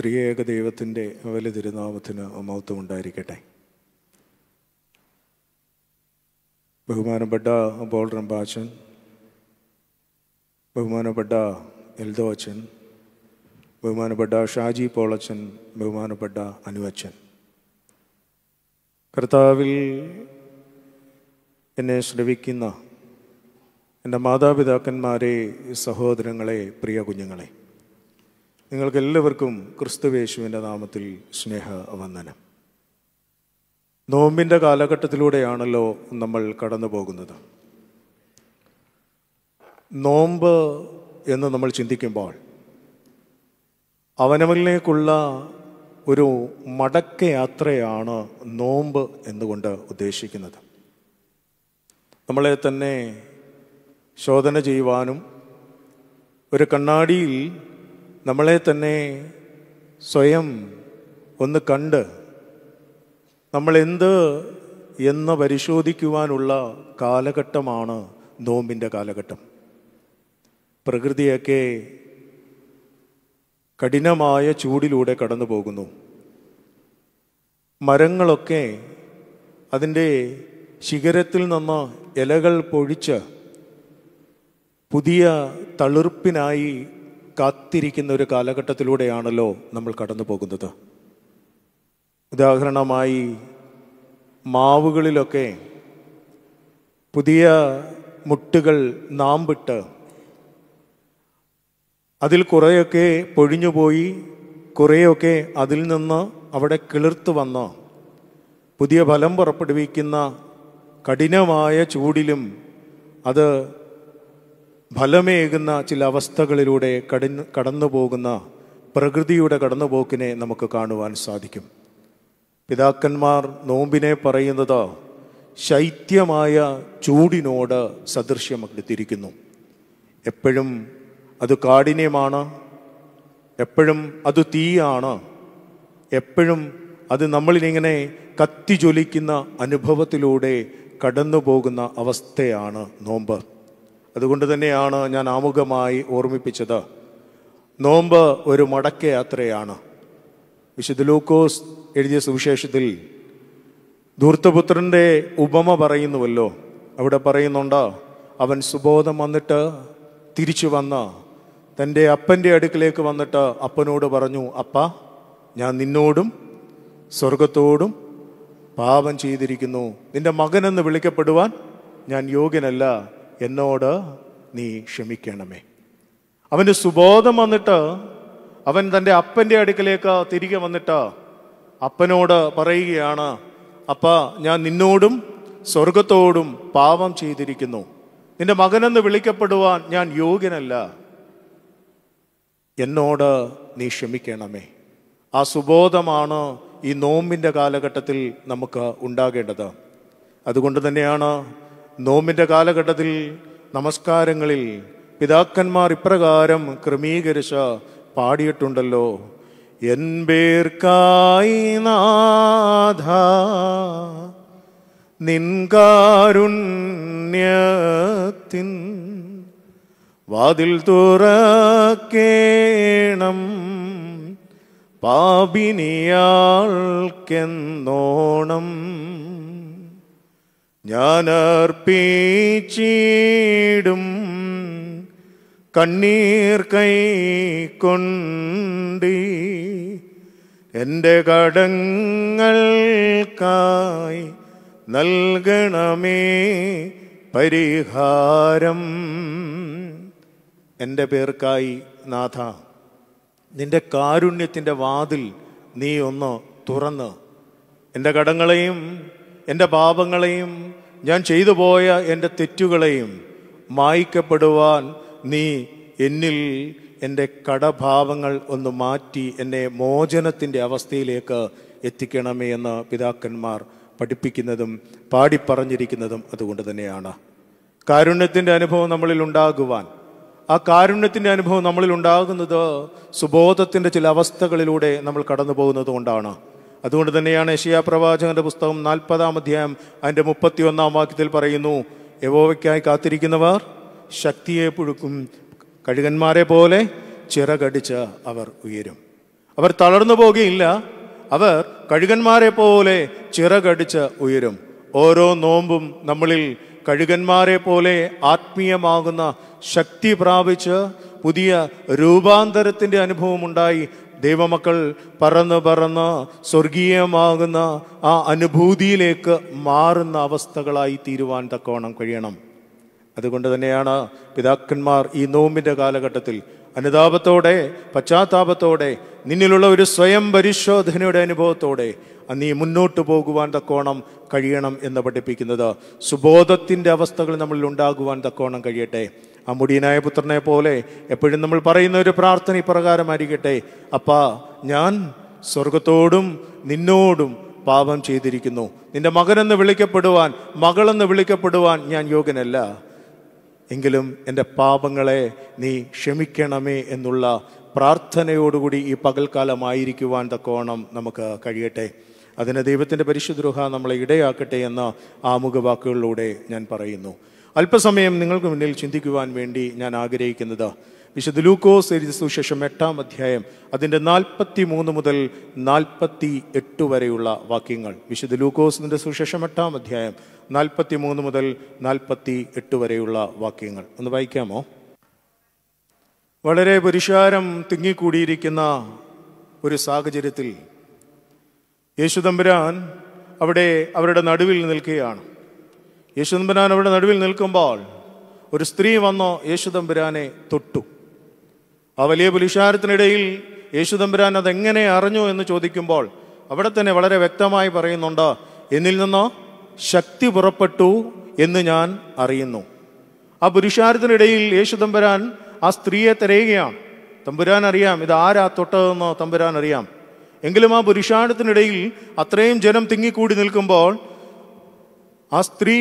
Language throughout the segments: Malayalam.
ത്രിയേക ദൈവത്തിൻ്റെ വലിയ തിരുനാമത്തിന് മഹത്വം ഉണ്ടായിരിക്കട്ടെ ബഹുമാനപ്പെട്ട ബോൾ റംബാച്ചൻ ബഹുമാനപ്പെട്ട എൽദോ അച്ഛൻ ബഹുമാനപ്പെട്ട ഷാജി പോളച്ചൻ ബഹുമാനപ്പെട്ട അനുവച്ചൻ കർത്താവിൽ എന്നെ ശ്രവിക്കുന്ന എൻ്റെ മാതാപിതാക്കന്മാരെ സഹോദരങ്ങളെ പ്രിയ കുഞ്ഞുങ്ങളെ നിങ്ങൾക്കെല്ലാവർക്കും ക്രിസ്തുവേശുവിൻ്റെ നാമത്തിൽ സ്നേഹ വന്ദനം നോമ്പിൻ്റെ കാലഘട്ടത്തിലൂടെയാണല്ലോ നമ്മൾ കടന്നു പോകുന്നത് നോമ്പ് എന്ന് നമ്മൾ ചിന്തിക്കുമ്പോൾ അവനവനിലേക്കുള്ള ഒരു മടക്കയാത്രയാണ് നോമ്പ് എന്നുകൊണ്ട് ഉദ്ദേശിക്കുന്നത് നമ്മളെ തന്നെ ശോധന ചെയ്യുവാനും ഒരു കണ്ണാടിയിൽ നമ്മളെ തന്നെ സ്വയം ഒന്ന് കണ്ട് നമ്മൾ എന്ത് എന്ന് പരിശോധിക്കുവാനുള്ള കാലഘട്ടമാണ് നോമ്പിൻ്റെ കാലഘട്ടം പ്രകൃതിയൊക്കെ കഠിനമായ ചൂടിലൂടെ കടന്നു പോകുന്നു മരങ്ങളൊക്കെ അതിൻ്റെ ശിഖരത്തിൽ നിന്ന് ഇലകൾ പൊഴിച്ച് പുതിയ തളിർപ്പിനായി കാത്തിരിക്കുന്ന ഒരു കാലഘട്ടത്തിലൂടെയാണല്ലോ നമ്മൾ കടന്നു പോകുന്നത് ഉദാഹരണമായി മാവുകളിലൊക്കെ പുതിയ മുട്ടുകൾ നാമ്പിട്ട് അതിൽ കുറേയൊക്കെ പൊഴിഞ്ഞുപോയി കുറേയൊക്കെ അതിൽ നിന്ന് അവിടെ കിളിർത്ത് വന്ന് പുതിയ ഫലം പുറപ്പെടുവിക്കുന്ന കഠിനമായ ചൂടിലും അത് ഫലമേകുന്ന ചില അവസ്ഥകളിലൂടെ കടന്നു കടന്നുപോകുന്ന പ്രകൃതിയുടെ കടന്നുപോക്കിനെ നമുക്ക് കാണുവാൻ സാധിക്കും പിതാക്കന്മാർ നോമ്പിനെ പറയുന്നത് ശൈത്യമായ ചൂടിനോട് സദൃശ്യമെടുത്തിരിക്കുന്നു എപ്പോഴും അത് കാഠിന്യമാണ് എപ്പോഴും അത് തീയാണ് എപ്പോഴും അത് നമ്മളിലിങ്ങനെ കത്തിജ്വലിക്കുന്ന അനുഭവത്തിലൂടെ കടന്നു പോകുന്ന അവസ്ഥയാണ് നോമ്പ് അതുകൊണ്ട് തന്നെയാണ് ഞാൻ ആമുഖമായി ഓർമ്മിപ്പിച്ചത് നോമ്പ് ഒരു മടക്ക യാത്രയാണ് വിശുദ്ധ ലൂക്കോസ് എഴുതിയ സുവിശേഷത്തിൽ ധൂർത്തപുത്രൻ്റെ ഉപമ പറയുന്നുവല്ലോ അവിടെ പറയുന്നുണ്ട് അവൻ സുബോധം വന്നിട്ട് തിരിച്ചു വന്ന് തൻ്റെ അപ്പൻ്റെ അടുക്കിലേക്ക് വന്നിട്ട് അപ്പനോട് പറഞ്ഞു അപ്പ ഞാൻ നിന്നോടും സ്വർഗത്തോടും പാപം ചെയ്തിരിക്കുന്നു നിന്റെ മകനെന്ന് വിളിക്കപ്പെടുവാൻ ഞാൻ യോഗ്യനല്ല എന്നോട് നീ ക്ഷമിക്കണമേ അവന് സുബോധം വന്നിട്ട് അവൻ തൻ്റെ അപ്പൻ്റെ അടുക്കലേക്ക് തിരികെ വന്നിട്ട് അപ്പനോട് പറയുകയാണ് അപ്പ ഞാൻ നിന്നോടും സ്വർഗത്തോടും പാപം ചെയ്തിരിക്കുന്നു നിന്റെ മകനെന്ന് വിളിക്കപ്പെടുവാൻ ഞാൻ യോഗ്യനല്ല എന്നോട് നീ ക്ഷമിക്കണമേ ആ സുബോധമാണ് ഈ നോമ്പിൻ്റെ കാലഘട്ടത്തിൽ നമുക്ക് ഉണ്ടാകേണ്ടത് അതുകൊണ്ട് തന്നെയാണ് നോമ്പിൻ്റെ കാലഘട്ടത്തിൽ നമസ്കാരങ്ങളിൽ പിതാക്കന്മാർ ഇപ്രകാരം ക്രമീകരിച്ച പാടിയിട്ടുണ്ടല്ലോ എൻ പേർക്കായി നാഥ നിൻകാരുണ്യത്തിൻ വാതിൽ തുറക്കേണം പാപിനിയാൾക്കെന്നോണം ഞാനർപ്പിച്ചിടും കണ്ണീർ കൈ കൊണ്ടി എൻ്റെ കടങ്ങൾക്കായി നൽകണമേ പരിഹാരം എൻ്റെ പേർക്കായി നാഥ നിൻ്റെ കാരുണ്യത്തിൻ്റെ വാതിൽ നീ ഒന്ന് തുറന്ന് എൻ്റെ കടങ്ങളെയും എൻ്റെ പാപങ്ങളെയും ഞാൻ ചെയ്തു പോയ എൻ്റെ തെറ്റുകളെയും മായ്ക്കപ്പെടുവാൻ നീ എന്നിൽ എൻ്റെ കടഭാവങ്ങൾ ഒന്ന് മാറ്റി എന്നെ മോചനത്തിൻ്റെ അവസ്ഥയിലേക്ക് എത്തിക്കണമേ എന്ന് പിതാക്കന്മാർ പഠിപ്പിക്കുന്നതും പാടിപ്പറഞ്ഞിരിക്കുന്നതും അതുകൊണ്ട് തന്നെയാണ് കാരുണ്യത്തിൻ്റെ അനുഭവം നമ്മളിൽ ഉണ്ടാകുവാൻ ആ കാരുണ്യത്തിൻ്റെ അനുഭവം നമ്മളിൽ ഉണ്ടാകുന്നത് സുബോധത്തിൻ്റെ ചില അവസ്ഥകളിലൂടെ നമ്മൾ കടന്നു പോകുന്നത് കൊണ്ടാണ് അതുകൊണ്ട് തന്നെയാണ് ഏഷ്യാ പ്രവാചകന്റെ പുസ്തകം നാൽപ്പതാം അധ്യായം അതിൻ്റെ മുപ്പത്തിയൊന്നാം വാക്യത്തിൽ പറയുന്നു യവോവയ്ക്കായി കാത്തിരിക്കുന്നവർ ശക്തിയെ പുഴുക്കും കഴുകന്മാരെ പോലെ ചിറകടിച്ച് അവർ ഉയരും അവർ തളർന്നു പോകുകയില്ല അവർ കഴുകന്മാരെ പോലെ ചിറകടിച്ച് ഉയരും ഓരോ നോമ്പും നമ്മളിൽ കഴുകന്മാരെ പോലെ ആത്മീയമാകുന്ന ശക്തി പ്രാപിച്ച് പുതിയ രൂപാന്തരത്തിൻ്റെ അനുഭവമുണ്ടായി ദൈവമക്കൾ പറന്ന് പറന്ന് സ്വർഗീയമാകുന്ന ആ അനുഭൂതിയിലേക്ക് മാറുന്ന അവസ്ഥകളായി തീരുവാൻ തക്കവണ്ണം കഴിയണം അതുകൊണ്ട് തന്നെയാണ് പിതാക്കന്മാർ ഈ നോമ്പിൻ്റെ കാലഘട്ടത്തിൽ അനുതാപത്തോടെ പശ്ചാത്താപത്തോടെ നിന്നിലുള്ള ഒരു സ്വയം പരിശോധനയുടെ അനുഭവത്തോടെ നീ മുന്നോട്ട് പോകുവാൻ തക്കോണം കഴിയണം എന്ന് പഠിപ്പിക്കുന്നത് സുബോധത്തിൻ്റെ അവസ്ഥകൾ നമ്മളിൽ ഉണ്ടാകുവാൻ തക്കോണം കഴിയട്ടെ ആ മുടിയനായ പുത്രനെ പോലെ എപ്പോഴും നമ്മൾ പറയുന്ന ഒരു പ്രാർത്ഥന ഇപ്രകാരമായിരിക്കട്ടെ അപ്പാ ഞാൻ സ്വർഗത്തോടും നിന്നോടും പാപം ചെയ്തിരിക്കുന്നു നിന്റെ മകനെന്ന് വിളിക്കപ്പെടുവാൻ മകളെന്ന് വിളിക്കപ്പെടുവാൻ ഞാൻ യോഗ്യനല്ല എങ്കിലും എൻ്റെ പാപങ്ങളെ നീ ക്ഷമിക്കണമേ എന്നുള്ള പ്രാർത്ഥനയോടുകൂടി ഈ പകൽക്കാലമായിരിക്കുവാൻ തക്കോണം നമുക്ക് കഴിയട്ടെ അതിന് ദൈവത്തിൻ്റെ പരിശുദ്രൂഹ നമ്മളെ ഇടയാക്കട്ടെ എന്ന ആമുഖ വാക്കുകളിലൂടെ ഞാൻ പറയുന്നു അല്പസമയം നിങ്ങൾക്ക് മുന്നിൽ ചിന്തിക്കുവാൻ വേണ്ടി ഞാൻ ആഗ്രഹിക്കുന്നത് വിശുദ്ധ ലൂക്കോസ് എഴുതി സുശേഷം എട്ടാം അധ്യായം അതിൻ്റെ നാൽപ്പത്തി മൂന്ന് മുതൽ നാൽപ്പത്തി എട്ട് വരെയുള്ള വാക്യങ്ങൾ വിശുദ്ധ ലൂക്കോസിൻ്റെ സുശേഷം എട്ടാം അധ്യായം നാൽപ്പത്തി മൂന്ന് മുതൽ നാൽപ്പത്തി എട്ട് വരെയുള്ള വാക്യങ്ങൾ ഒന്ന് വായിക്കാമോ വളരെ പുരുഷാരം തിങ്ങിക്കൂടിയിരിക്കുന്ന ഒരു സാഹചര്യത്തിൽ യേശുദമ്പുരാൻ അവിടെ അവരുടെ നടുവിൽ നിൽക്കുകയാണ് യേശുദമ്പുരാൻ അവിടെ നടുവിൽ നിൽക്കുമ്പോൾ ഒരു സ്ത്രീ വന്നോ യേശുദമ്പുരാനെ തൊട്ടു ആ വലിയ പുലിഷാരത്തിനിടയിൽ യേശുദമ്പുരാൻ അതെങ്ങനെ അറിഞ്ഞു എന്ന് ചോദിക്കുമ്പോൾ അവിടെ തന്നെ വളരെ വ്യക്തമായി പറയുന്നുണ്ട് എന്നിൽ നിന്നോ ശക്തി പുറപ്പെട്ടു എന്ന് ഞാൻ അറിയുന്നു ആ പുരുഷാരത്തിനിടയിൽ യേശുദമ്പുരാൻ ആ സ്ത്രീയെ തിരയുകയാണ് തമ്പുരാൻ അറിയാം ഇത് ആരാ തൊട്ടതെന്നോ തമ്പുരാൻ അറിയാം എങ്കിലും ആ പുരുഷാരത്തിനിടയിൽ അത്രയും ജനം തിങ്ങിക്കൂടി നിൽക്കുമ്പോൾ ആ സ്ത്രീ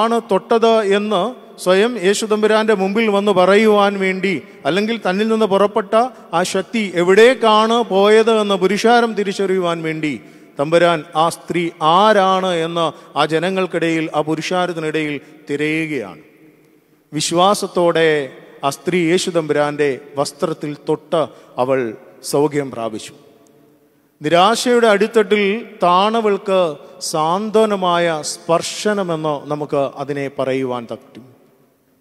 ആണ് തൊട്ടത് എന്ന് സ്വയം യേശുദമ്പുരാൻ്റെ മുമ്പിൽ വന്ന് പറയുവാൻ വേണ്ടി അല്ലെങ്കിൽ തന്നിൽ നിന്ന് പുറപ്പെട്ട ആ ശക്തി എവിടേക്കാണ് പോയത് എന്ന് പുരുഷാരം തിരിച്ചറിയുവാൻ വേണ്ടി തമ്പുരാൻ ആ സ്ത്രീ ആരാണ് എന്ന് ആ ജനങ്ങൾക്കിടയിൽ ആ പുരുഷാരത്തിനിടയിൽ തിരയുകയാണ് വിശ്വാസത്തോടെ ആ സ്ത്രീ യേശുദമ്പുരാൻ്റെ വസ്ത്രത്തിൽ തൊട്ട് അവൾ സൗഖ്യം പ്രാപിച്ചു നിരാശയുടെ അടിത്തട്ടിൽ താണവൾക്ക് സാന്ത്വനമായ സ്പർശനമെന്ന് നമുക്ക് അതിനെ പറയുവാൻ തട്ടും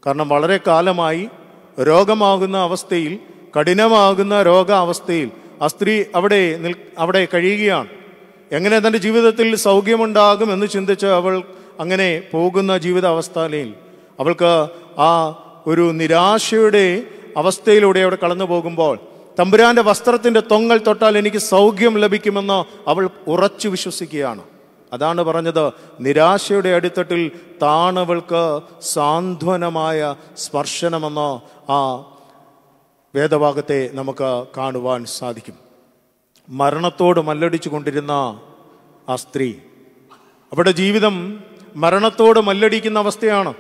കാരണം വളരെ കാലമായി രോഗമാകുന്ന അവസ്ഥയിൽ കഠിനമാകുന്ന രോഗാവസ്ഥയിൽ ആ സ്ത്രീ അവിടെ നിൽ അവിടെ കഴിയുകയാണ് എങ്ങനെ തൻ്റെ ജീവിതത്തിൽ സൗഖ്യമുണ്ടാകും എന്ന് ചിന്തിച്ച് അവൾ അങ്ങനെ പോകുന്ന ജീവിത അവസ്ഥയിൽ അവൾക്ക് ആ ഒരു നിരാശയുടെ അവസ്ഥയിലൂടെ അവിടെ കടന്നു പോകുമ്പോൾ തമ്പുരാൻ്റെ വസ്ത്രത്തിൻ്റെ തൊങ്ങൽ തൊട്ടാൽ എനിക്ക് സൗഖ്യം ലഭിക്കുമെന്ന് അവൾ ഉറച്ചു വിശ്വസിക്കുകയാണ് അതാണ് പറഞ്ഞത് നിരാശയുടെ അടിത്തട്ടിൽ താണവൾക്ക് സാന്ത്വനമായ സ്പർശനമെന്ന് ആ വേദഭാഗത്തെ നമുക്ക് കാണുവാൻ സാധിക്കും മരണത്തോട് മല്ലടിച്ചു കൊണ്ടിരുന്ന ആ സ്ത്രീ അവിടെ ജീവിതം മരണത്തോട് മല്ലടിക്കുന്ന അവസ്ഥയാണ്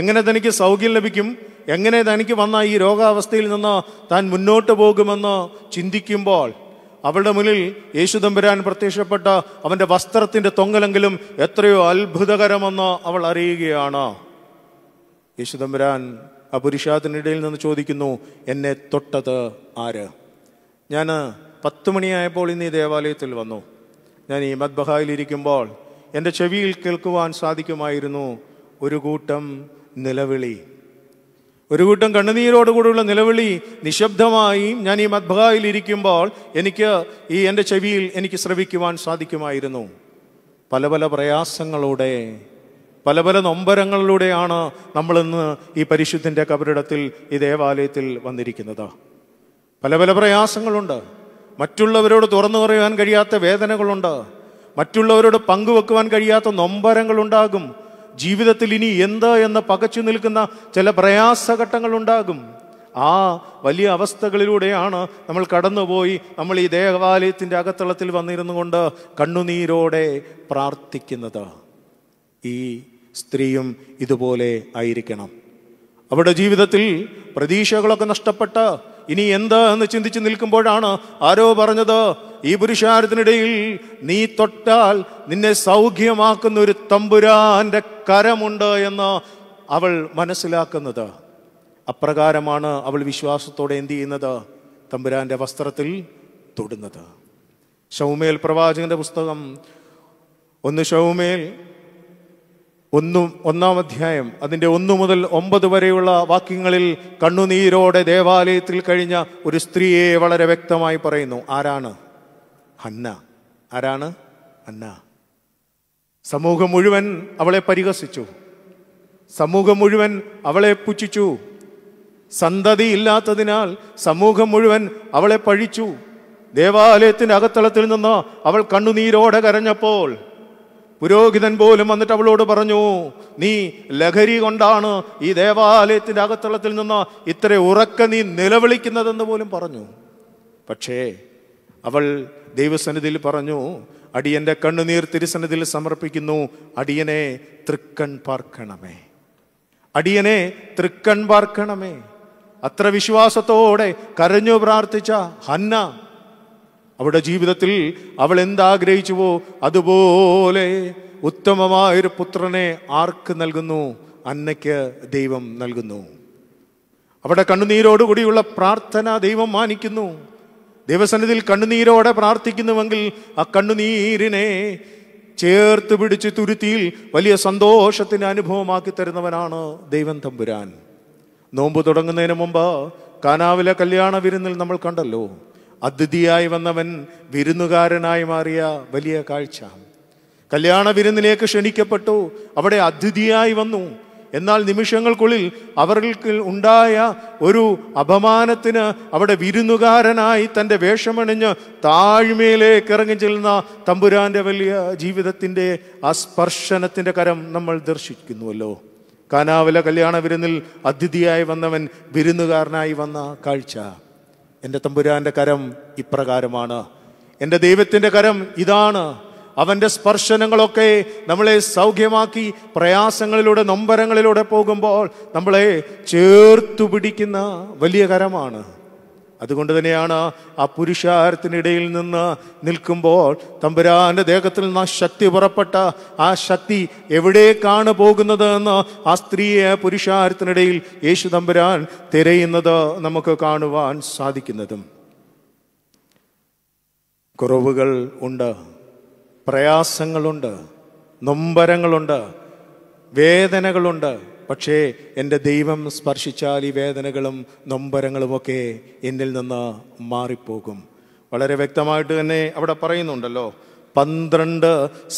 എങ്ങനെ തനിക്ക് സൗഖ്യം ലഭിക്കും എങ്ങനെ തനിക്ക് വന്ന ഈ രോഗാവസ്ഥയിൽ നിന്ന് താൻ മുന്നോട്ട് പോകുമെന്ന് ചിന്തിക്കുമ്പോൾ അവളുടെ മുന്നിൽ യേശുദമ്പുരാൻ പ്രത്യക്ഷപ്പെട്ട അവൻ്റെ വസ്ത്രത്തിൻ്റെ തൊങ്ങലെങ്കിലും എത്രയോ അത്ഭുതകരമെന്ന് അവൾ അറിയുകയാണ് യേശുദമ്പുരാൻ ആ പുരുഷാത്തിനിടയിൽ നിന്ന് ചോദിക്കുന്നു എന്നെ തൊട്ടത് ആര് ഞാൻ പത്ത് മണിയായപ്പോൾ ഇന്ന് ഈ ദേവാലയത്തിൽ വന്നു ഞാൻ ഈ മദ്ബഹായിലിരിക്കുമ്പോൾ എൻ്റെ ചെവിയിൽ കേൾക്കുവാൻ സാധിക്കുമായിരുന്നു ഒരു കൂട്ടം നിലവിളി ഒരു കൂട്ടം കണ്ണുനീരോടുകൂടിയുള്ള നിലവിളി നിശബ്ദമായി ഞാൻ ഈ മദ്ഭായിൽ ഇരിക്കുമ്പോൾ എനിക്ക് ഈ എൻ്റെ ചെവിയിൽ എനിക്ക് ശ്രവിക്കുവാൻ സാധിക്കുമായിരുന്നു പല പല പ്രയാസങ്ങളുടെ പല പല നൊമ്പരങ്ങളിലൂടെയാണ് നമ്മളിന്ന് ഈ പരിശുദ്ധിൻ്റെ കബറിടത്തിൽ ഈ ദേവാലയത്തിൽ വന്നിരിക്കുന്നത് പല പല പ്രയാസങ്ങളുണ്ട് മറ്റുള്ളവരോട് തുറന്നു പറയാൻ കഴിയാത്ത വേദനകളുണ്ട് മറ്റുള്ളവരോട് പങ്കുവെക്കുവാൻ കഴിയാത്ത നൊമ്പരങ്ങളുണ്ടാകും ജീവിതത്തിൽ ഇനി എന്ത് എന്ന് പകച്ചു നിൽക്കുന്ന ചില പ്രയാസഘട്ടങ്ങൾ ഉണ്ടാകും ആ വലിയ അവസ്ഥകളിലൂടെയാണ് നമ്മൾ കടന്നുപോയി നമ്മൾ ഈ ദേവാലയത്തിൻ്റെ അകത്തളത്തിൽ വന്നിരുന്നു കൊണ്ട് കണ്ണുനീരോടെ പ്രാർത്ഥിക്കുന്നത് ഈ സ്ത്രീയും ഇതുപോലെ ആയിരിക്കണം അവരുടെ ജീവിതത്തിൽ പ്രതീക്ഷകളൊക്കെ നഷ്ടപ്പെട്ട ഇനി എന്താ എന്ന് ചിന്തിച്ച് നിൽക്കുമ്പോഴാണ് ആരോ പറഞ്ഞത് ഈ പുരുഷാരത്തിനിടയിൽ നീ തൊട്ടാൽ നിന്നെ സൗഖ്യമാക്കുന്ന ഒരു തമ്പുരാന്റെ കരമുണ്ട് എന്ന് അവൾ മനസ്സിലാക്കുന്നത് അപ്രകാരമാണ് അവൾ വിശ്വാസത്തോടെ എന്ത് ചെയ്യുന്നത് തമ്പുരാന്റെ വസ്ത്രത്തിൽ തൊടുന്നത് ഷൗമേൽ പ്രവാചകന്റെ പുസ്തകം ഒന്ന് ഷൗമേൽ ഒന്നും ഒന്നാം അധ്യായം അതിൻ്റെ ഒന്നു മുതൽ ഒമ്പത് വരെയുള്ള വാക്യങ്ങളിൽ കണ്ണുനീരോടെ ദേവാലയത്തിൽ കഴിഞ്ഞ ഒരു സ്ത്രീയെ വളരെ വ്യക്തമായി പറയുന്നു ആരാണ് ഹന്ന ആരാണ് അന്ന സമൂഹം മുഴുവൻ അവളെ പരിഹസിച്ചു സമൂഹം മുഴുവൻ അവളെ പുച്ഛിച്ചു സന്തതി ഇല്ലാത്തതിനാൽ സമൂഹം മുഴുവൻ അവളെ പഴിച്ചു ദേവാലയത്തിൻ്റെ അകത്തളത്തിൽ നിന്ന് അവൾ കണ്ണുനീരോടെ കരഞ്ഞപ്പോൾ പുരോഹിതൻ പോലും വന്നിട്ട് അവളോട് പറഞ്ഞു നീ ലഹരി കൊണ്ടാണ് ഈ ദേവാലയത്തിൻ്റെ അകത്തളത്തിൽ നിന്ന് ഇത്ര ഉറക്ക നീ നിലവിളിക്കുന്നതെന്ന് പോലും പറഞ്ഞു പക്ഷേ അവൾ ദൈവസന്നിധിയിൽ പറഞ്ഞു അടിയൻ്റെ കണ്ണുനീർ തിരുസന്നിധിയിൽ സമർപ്പിക്കുന്നു അടിയനെ തൃക്കൺ പാർക്കണമേ അടിയനെ തൃക്കൺ പാർക്കണമേ അത്ര വിശ്വാസത്തോടെ കരഞ്ഞു പ്രാർത്ഥിച്ച ഹന്ന അവളുടെ ജീവിതത്തിൽ അവൾ എന്താഗ്രഹിച്ചുവോ അതുപോലെ ഉത്തമമായൊരു പുത്രനെ ആർക്ക് നൽകുന്നു അന്നയ്ക്ക് ദൈവം നൽകുന്നു അവിടെ കണ്ണുനീരോടുകൂടിയുള്ള പ്രാർത്ഥന ദൈവം മാനിക്കുന്നു ദൈവസന്നിധിയിൽ കണ്ണുനീരോടെ പ്രാർത്ഥിക്കുന്നുവെങ്കിൽ ആ കണ്ണുനീരിനെ ചേർത്ത് പിടിച്ച് തുരുത്തിയിൽ വലിയ സന്തോഷത്തിന് അനുഭവമാക്കി തരുന്നവനാണ് ദൈവം തമ്പുരാൻ നോമ്പ് തുടങ്ങുന്നതിന് മുമ്പ് കാനാവിലെ കല്യാണ വിരുന്നിൽ നമ്മൾ കണ്ടല്ലോ അതിഥിയായി വന്നവൻ വിരുന്നുകാരനായി മാറിയ വലിയ കാഴ്ച കല്യാണ വിരുന്നിലേക്ക് ക്ഷണിക്കപ്പെട്ടു അവിടെ അതിഥിയായി വന്നു എന്നാൽ നിമിഷങ്ങൾക്കുള്ളിൽ അവർക്ക് ഉണ്ടായ ഒരു അപമാനത്തിന് അവിടെ വിരുന്നുകാരനായി തൻ്റെ വേഷമണിഞ്ഞ് താഴ്മയിലേക്ക് ഇറങ്ങി ചെല്ലുന്ന തമ്പുരാൻ്റെ വലിയ ജീവിതത്തിൻ്റെ ആ സ്പർശനത്തിൻ്റെ കരം നമ്മൾ ദർശിക്കുന്നുവല്ലോ കാനാവല കല്യാണ വിരുന്നിൽ അതിഥിയായി വന്നവൻ വിരുന്നുകാരനായി വന്ന കാഴ്ച എൻ്റെ തമ്പുരാൻ്റെ കരം ഇപ്രകാരമാണ് എൻ്റെ ദൈവത്തിൻ്റെ കരം ഇതാണ് അവൻ്റെ സ്പർശനങ്ങളൊക്കെ നമ്മളെ സൗഖ്യമാക്കി പ്രയാസങ്ങളിലൂടെ നൊമ്പരങ്ങളിലൂടെ പോകുമ്പോൾ നമ്മളെ ചേർത്തു പിടിക്കുന്ന വലിയ കരമാണ് അതുകൊണ്ട് തന്നെയാണ് ആ പുരുഷാരത്തിനിടയിൽ നിന്ന് നിൽക്കുമ്പോൾ തമ്പുരാൻ്റെ ദേഹത്തിൽ നിന്ന് ആ ശക്തി പുറപ്പെട്ട ആ ശക്തി എവിടേക്കാണ് പോകുന്നത് എന്ന് ആ സ്ത്രീയെ പുരുഷാരത്തിനിടയിൽ യേശു തമ്പുരാൻ തിരയുന്നത് നമുക്ക് കാണുവാൻ സാധിക്കുന്നതും കുറവുകൾ ഉണ്ട് പ്രയാസങ്ങളുണ്ട് നൊമ്പരങ്ങളുണ്ട് വേദനകളുണ്ട് പക്ഷേ എൻ്റെ ദൈവം സ്പർശിച്ചാൽ ഈ വേദനകളും നൊമ്പരങ്ങളുമൊക്കെ എന്നിൽ നിന്ന് മാറിപ്പോകും വളരെ വ്യക്തമായിട്ട് തന്നെ അവിടെ പറയുന്നുണ്ടല്ലോ പന്ത്രണ്ട്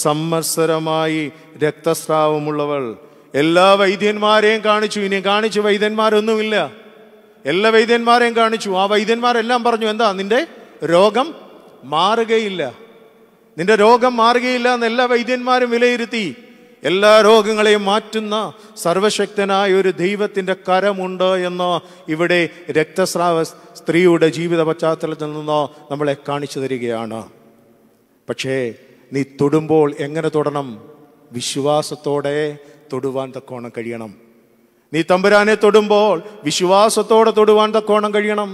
സമ്മത്സരമായി രക്തസ്രാവമുള്ളവൾ എല്ലാ വൈദ്യന്മാരെയും കാണിച്ചു ഇനി കാണിച്ചു വൈദ്യന്മാരൊന്നുമില്ല എല്ലാ വൈദ്യന്മാരെയും കാണിച്ചു ആ വൈദ്യന്മാരെല്ലാം പറഞ്ഞു എന്താ നിന്റെ രോഗം മാറുകയില്ല നിന്റെ രോഗം മാറുകയില്ല എന്ന് എല്ലാ വൈദ്യന്മാരും വിലയിരുത്തി എല്ലാ രോഗങ്ങളെയും മാറ്റുന്ന സർവശക്തനായ ഒരു ദൈവത്തിൻ്റെ കരമുണ്ട് എന്ന് ഇവിടെ രക്തസ്രാവ സ്ത്രീയുടെ ജീവിത പശ്ചാത്തലത്തിൽ നിന്ന് നമ്മളെ കാണിച്ചു തരികയാണ് പക്ഷേ നീ തൊടുമ്പോൾ എങ്ങനെ തൊടണം വിശ്വാസത്തോടെ തൊടുവാൻ തക്കോണം കഴിയണം നീ തമ്പുരാനെ തൊടുമ്പോൾ വിശ്വാസത്തോടെ തൊടുവാൻ തക്കോണം കഴിയണം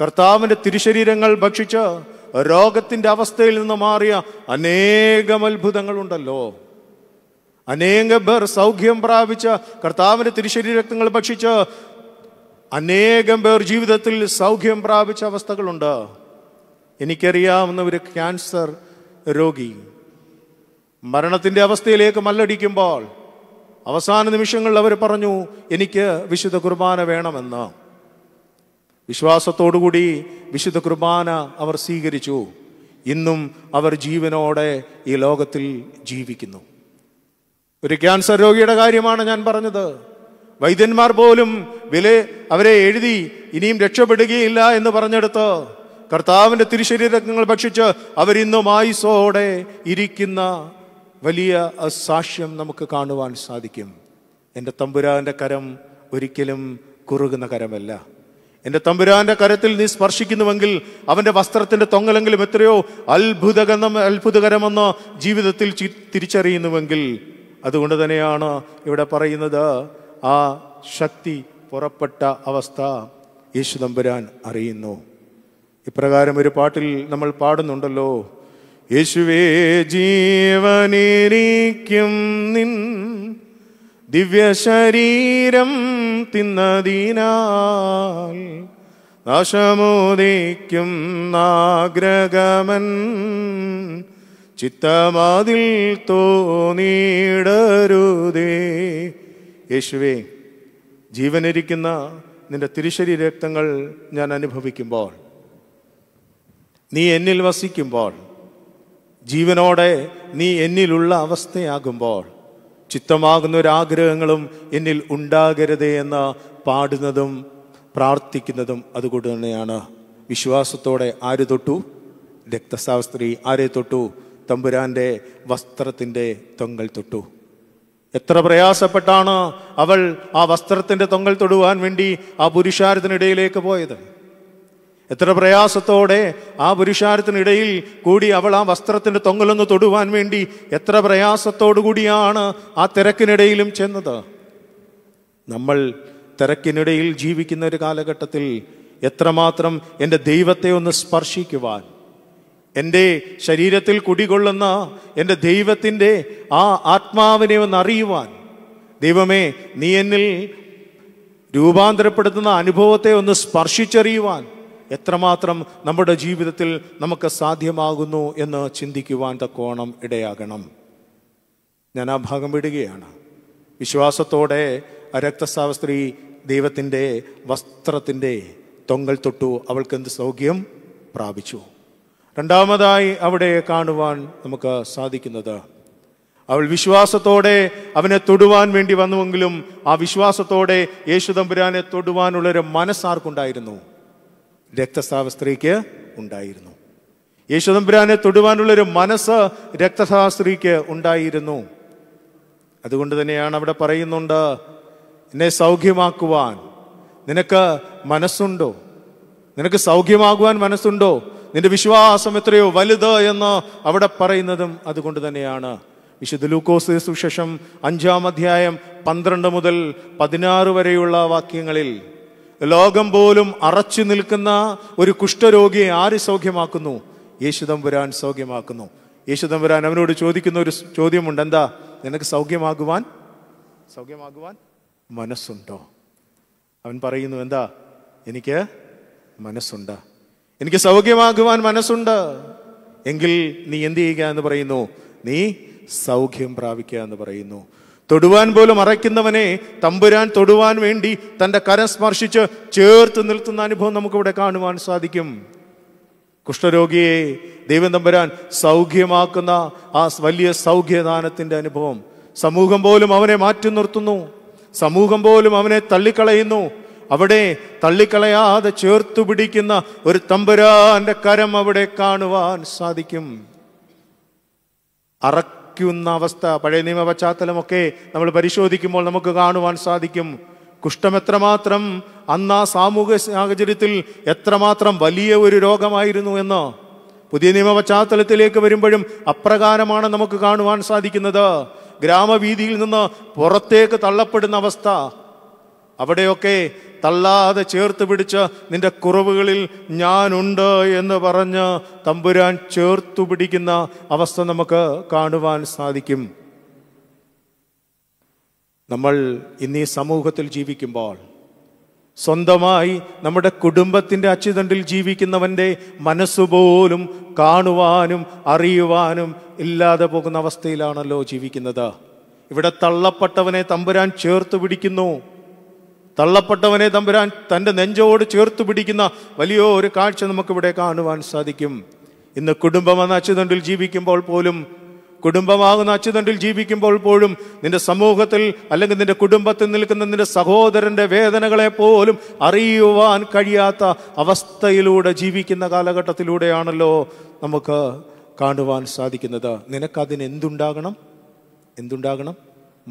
കർത്താവിൻ്റെ തിരുശരീരങ്ങൾ ഭക്ഷിച്ച് രോഗത്തിൻ്റെ അവസ്ഥയിൽ നിന്ന് മാറിയ അനേകം അത്ഭുതങ്ങളുണ്ടല്ലോ അനേകം പേർ സൗഖ്യം പ്രാപിച്ച കർത്താവിൻ്റെ തിരുശരീരക്തങ്ങൾ ഭക്ഷിച്ച് അനേകം പേർ ജീവിതത്തിൽ സൗഖ്യം പ്രാപിച്ച അവസ്ഥകളുണ്ട് എനിക്കറിയാവുന്ന ഒരു ക്യാൻസർ രോഗി മരണത്തിൻ്റെ അവസ്ഥയിലേക്ക് മല്ലടിക്കുമ്പോൾ അവസാന നിമിഷങ്ങളിൽ അവർ പറഞ്ഞു എനിക്ക് വിശുദ്ധ കുർബാന വേണമെന്ന് വിശ്വാസത്തോടുകൂടി വിശുദ്ധ കുർബാന അവർ സ്വീകരിച്ചു ഇന്നും അവർ ജീവനോടെ ഈ ലോകത്തിൽ ജീവിക്കുന്നു ഒരു ക്യാൻസർ രോഗിയുടെ കാര്യമാണ് ഞാൻ പറഞ്ഞത് വൈദ്യന്മാർ പോലും വില അവരെ എഴുതി ഇനിയും രക്ഷപ്പെടുകയില്ല എന്ന് പറഞ്ഞെടുത്ത് കർത്താവിൻ്റെ തിരുശരീരങ്ങൾ ഭക്ഷിച്ച് അവരിന്നും ആയുസോടെ ഇരിക്കുന്ന വലിയ അസാക്ഷ്യം നമുക്ക് കാണുവാൻ സാധിക്കും എൻ്റെ തമ്പുരാൻ്റെ കരം ഒരിക്കലും കുറുകുന്ന കരമല്ല എൻ്റെ തമ്പുരാന്റെ കരത്തിൽ നീ സ്പർശിക്കുന്നുവെങ്കിൽ അവൻ്റെ വസ്ത്രത്തിൻ്റെ തൊങ്ങലെങ്കിലും എത്രയോ അത്ഭുതകരം അത്ഭുതകരമെന്ന് ജീവിതത്തിൽ തിരിച്ചറിയുന്നുവെങ്കിൽ അതുകൊണ്ട് തന്നെയാണ് ഇവിടെ പറയുന്നത് ആ ശക്തി പുറപ്പെട്ട അവസ്ഥ യേശു തമ്പുരാൻ അറിയുന്നു ഇപ്രകാരം ഒരു പാട്ടിൽ നമ്മൾ പാടുന്നുണ്ടല്ലോ യേശുവേ ജീവനിരിക്കും നിൻ ദിവ്യശരീരം തിന്നതിനാൽ നാശമോദിക്കും നാഗ്രഗമൻ ചിത്തമാതിൽ തോന്നിയിടരുതേ യേശുവേ ജീവനിരിക്കുന്ന നിന്റെ തിരുശരീര രക്തങ്ങൾ ഞാൻ അനുഭവിക്കുമ്പോൾ നീ എന്നിൽ വസിക്കുമ്പോൾ ജീവനോടെ നീ എന്നിലുള്ള അവസ്ഥയാകുമ്പോൾ ചിത്തമാകുന്ന ഒരാഗ്രഹങ്ങളും എന്നിൽ ഉണ്ടാകരുതേ എന്ന് പാടുന്നതും പ്രാർത്ഥിക്കുന്നതും അതുകൊണ്ട് തന്നെയാണ് വിശ്വാസത്തോടെ ആര് തൊട്ടു രക്തസാവസ്ത്രീ ആരെ തൊട്ടു തമ്പുരാൻ്റെ വസ്ത്രത്തിൻ്റെ തൊങ്ങൽ തൊട്ടു എത്ര പ്രയാസപ്പെട്ടാണ് അവൾ ആ വസ്ത്രത്തിൻ്റെ തൊങ്ങൽ തൊടുവാൻ വേണ്ടി ആ പുരുഷാരത്തിനിടയിലേക്ക് പോയത് എത്ര പ്രയാസത്തോടെ ആ പുരുഷാരത്തിനിടയിൽ കൂടി അവൾ ആ വസ്ത്രത്തിൻ്റെ തൊങ്ങലൊന്ന് തൊടുവാൻ വേണ്ടി എത്ര പ്രയാസത്തോടു കൂടിയാണ് ആ തിരക്കിനിടയിലും ചെന്നത് നമ്മൾ തിരക്കിനിടയിൽ ജീവിക്കുന്ന ഒരു കാലഘട്ടത്തിൽ എത്രമാത്രം എൻ്റെ ദൈവത്തെ ഒന്ന് സ്പർശിക്കുവാൻ എൻ്റെ ശരീരത്തിൽ കുടികൊള്ളുന്ന എൻ്റെ ദൈവത്തിൻ്റെ ആ ആത്മാവിനെ ഒന്ന് അറിയുവാൻ ദൈവമേ നീ എന്നിൽ രൂപാന്തരപ്പെടുത്തുന്ന അനുഭവത്തെ ഒന്ന് സ്പർശിച്ചറിയുവാൻ എത്രമാത്രം നമ്മുടെ ജീവിതത്തിൽ നമുക്ക് സാധ്യമാകുന്നു എന്ന് ചിന്തിക്കുവാൻ തക്കോണം ഇടയാകണം ഞാൻ ആ ഭാഗം വിടുകയാണ് വിശ്വാസത്തോടെ രക്തസ്രാവ സ്ത്രീ ദൈവത്തിൻ്റെ വസ്ത്രത്തിൻ്റെ തൊങ്കൽ തൊട്ടു എന്ത് സൗഖ്യം പ്രാപിച്ചു രണ്ടാമതായി അവിടെ കാണുവാൻ നമുക്ക് സാധിക്കുന്നത് അവൾ വിശ്വാസത്തോടെ അവനെ തൊടുവാൻ വേണ്ടി വന്നുവെങ്കിലും ആ വിശ്വാസത്തോടെ യേശുദമ്പുരാനെ തൊടുവാനുള്ളൊരു മനസ്സാർക്കുണ്ടായിരുന്നു രക്തസ്രാവ സ്ത്രീക്ക് ഉണ്ടായിരുന്നു യേശുദമ്പുരാനെ ഒരു മനസ്സ് രക്തസ്രാവ സ്ത്രീക്ക് ഉണ്ടായിരുന്നു അതുകൊണ്ട് തന്നെയാണ് അവിടെ പറയുന്നുണ്ട് എന്നെ സൗഖ്യമാക്കുവാൻ നിനക്ക് മനസ്സുണ്ടോ നിനക്ക് സൗഖ്യമാകുവാൻ മനസ്സുണ്ടോ നിന്റെ വിശ്വാസം എത്രയോ വലുത് എന്ന് അവിടെ പറയുന്നതും അതുകൊണ്ട് തന്നെയാണ് വിശുദ്ധ ലൂക്കോസ് സുശേഷം അഞ്ചാം അധ്യായം പന്ത്രണ്ട് മുതൽ പതിനാറ് വരെയുള്ള വാക്യങ്ങളിൽ ലോകം പോലും അറച്ചു നിൽക്കുന്ന ഒരു കുഷ്ഠരോഗിയെ ആര് സൗഖ്യമാക്കുന്നു യേശുദമ്പുരാൻ സൗഖ്യമാക്കുന്നു യേശുദമ്പുരാൻ അവനോട് ചോദിക്കുന്ന ഒരു ചോദ്യമുണ്ട് എന്താ നിനക്ക് സൗഖ്യമാകുവാൻ സൗഖ്യമാകുവാൻ മനസ്സുണ്ടോ അവൻ പറയുന്നു എന്താ എനിക്ക് മനസ്സുണ്ട് എനിക്ക് സൗഖ്യമാകുവാൻ മനസ്സുണ്ട് എങ്കിൽ നീ എന്ത് ചെയ്യുക എന്ന് പറയുന്നു നീ സൗഖ്യം പ്രാപിക്കുക എന്ന് പറയുന്നു തൊടുവാൻ പോലും അറയ്ക്കുന്നവനെ തമ്പുരാൻ തൊടുവാൻ വേണ്ടി തൻ്റെ കരം സ്പർശിച്ച് ചേർത്ത് നിൽക്കുന്ന അനുഭവം നമുക്കിവിടെ കാണുവാൻ സാധിക്കും കുഷ്ഠരോഗിയെ ദൈവം തമ്പുരാൻ സൗഖ്യമാക്കുന്ന ആ വലിയ സൗഖ്യദാനത്തിൻ്റെ അനുഭവം സമൂഹം പോലും അവനെ മാറ്റി നിർത്തുന്നു സമൂഹം പോലും അവനെ തള്ളിക്കളയുന്നു അവിടെ തള്ളിക്കളയാതെ ചേർത്തു പിടിക്കുന്ന ഒരു തമ്പുരാന്റെ കരം അവിടെ കാണുവാൻ സാധിക്കും അറ മറയ്ക്കുന്ന അവസ്ഥ പഴയ നിയമ പശ്ചാത്തലമൊക്കെ നമ്മൾ പരിശോധിക്കുമ്പോൾ നമുക്ക് കാണുവാൻ സാധിക്കും കുഷ്ഠം എത്രമാത്രം അന്ന് ആ സാമൂഹിക സാഹചര്യത്തിൽ എത്രമാത്രം വലിയ ഒരു രോഗമായിരുന്നു എന്നോ പുതിയ നിയമ പശ്ചാത്തലത്തിലേക്ക് വരുമ്പോഴും അപ്രകാരമാണ് നമുക്ക് കാണുവാൻ സാധിക്കുന്നത് ഗ്രാമവീതിയിൽ നിന്ന് പുറത്തേക്ക് തള്ളപ്പെടുന്ന അവസ്ഥ അവിടെയൊക്കെ തള്ളാതെ ചേർത്ത് പിടിച്ച നിന്റെ കുറവുകളിൽ ഞാനുണ്ട് എന്ന് പറഞ്ഞ് തമ്പുരാൻ ചേർത്തു പിടിക്കുന്ന അവസ്ഥ നമുക്ക് കാണുവാൻ സാധിക്കും നമ്മൾ ഇന്ന് ഈ സമൂഹത്തിൽ ജീവിക്കുമ്പോൾ സ്വന്തമായി നമ്മുടെ കുടുംബത്തിൻ്റെ അച്ചുതണ്ടിൽ ജീവിക്കുന്നവൻ്റെ മനസ്സുപോലും കാണുവാനും അറിയുവാനും ഇല്ലാതെ പോകുന്ന അവസ്ഥയിലാണല്ലോ ജീവിക്കുന്നത് ഇവിടെ തള്ളപ്പെട്ടവനെ തമ്പുരാൻ ചേർത്ത് പിടിക്കുന്നു തള്ളപ്പെട്ടവനെ തമ്പുരാൻ തൻ്റെ നെഞ്ചോട് ചേർത്ത് പിടിക്കുന്ന വലിയൊരു കാഴ്ച നമുക്കിവിടെ കാണുവാൻ സാധിക്കും ഇന്ന് എന്ന അച്ചുതണ്ടിൽ ജീവിക്കുമ്പോൾ പോലും കുടുംബമാകുന്ന അച്ചുതണ്ടിൽ ജീവിക്കുമ്പോൾ പോലും നിന്റെ സമൂഹത്തിൽ അല്ലെങ്കിൽ നിന്റെ കുടുംബത്തിൽ നിൽക്കുന്ന നിന്റെ സഹോദരന്റെ വേദനകളെ പോലും അറിയുവാൻ കഴിയാത്ത അവസ്ഥയിലൂടെ ജീവിക്കുന്ന കാലഘട്ടത്തിലൂടെയാണല്ലോ നമുക്ക് കാണുവാൻ സാധിക്കുന്നത് നിനക്കതിന് എന്തുണ്ടാകണം എന്തുണ്ടാകണം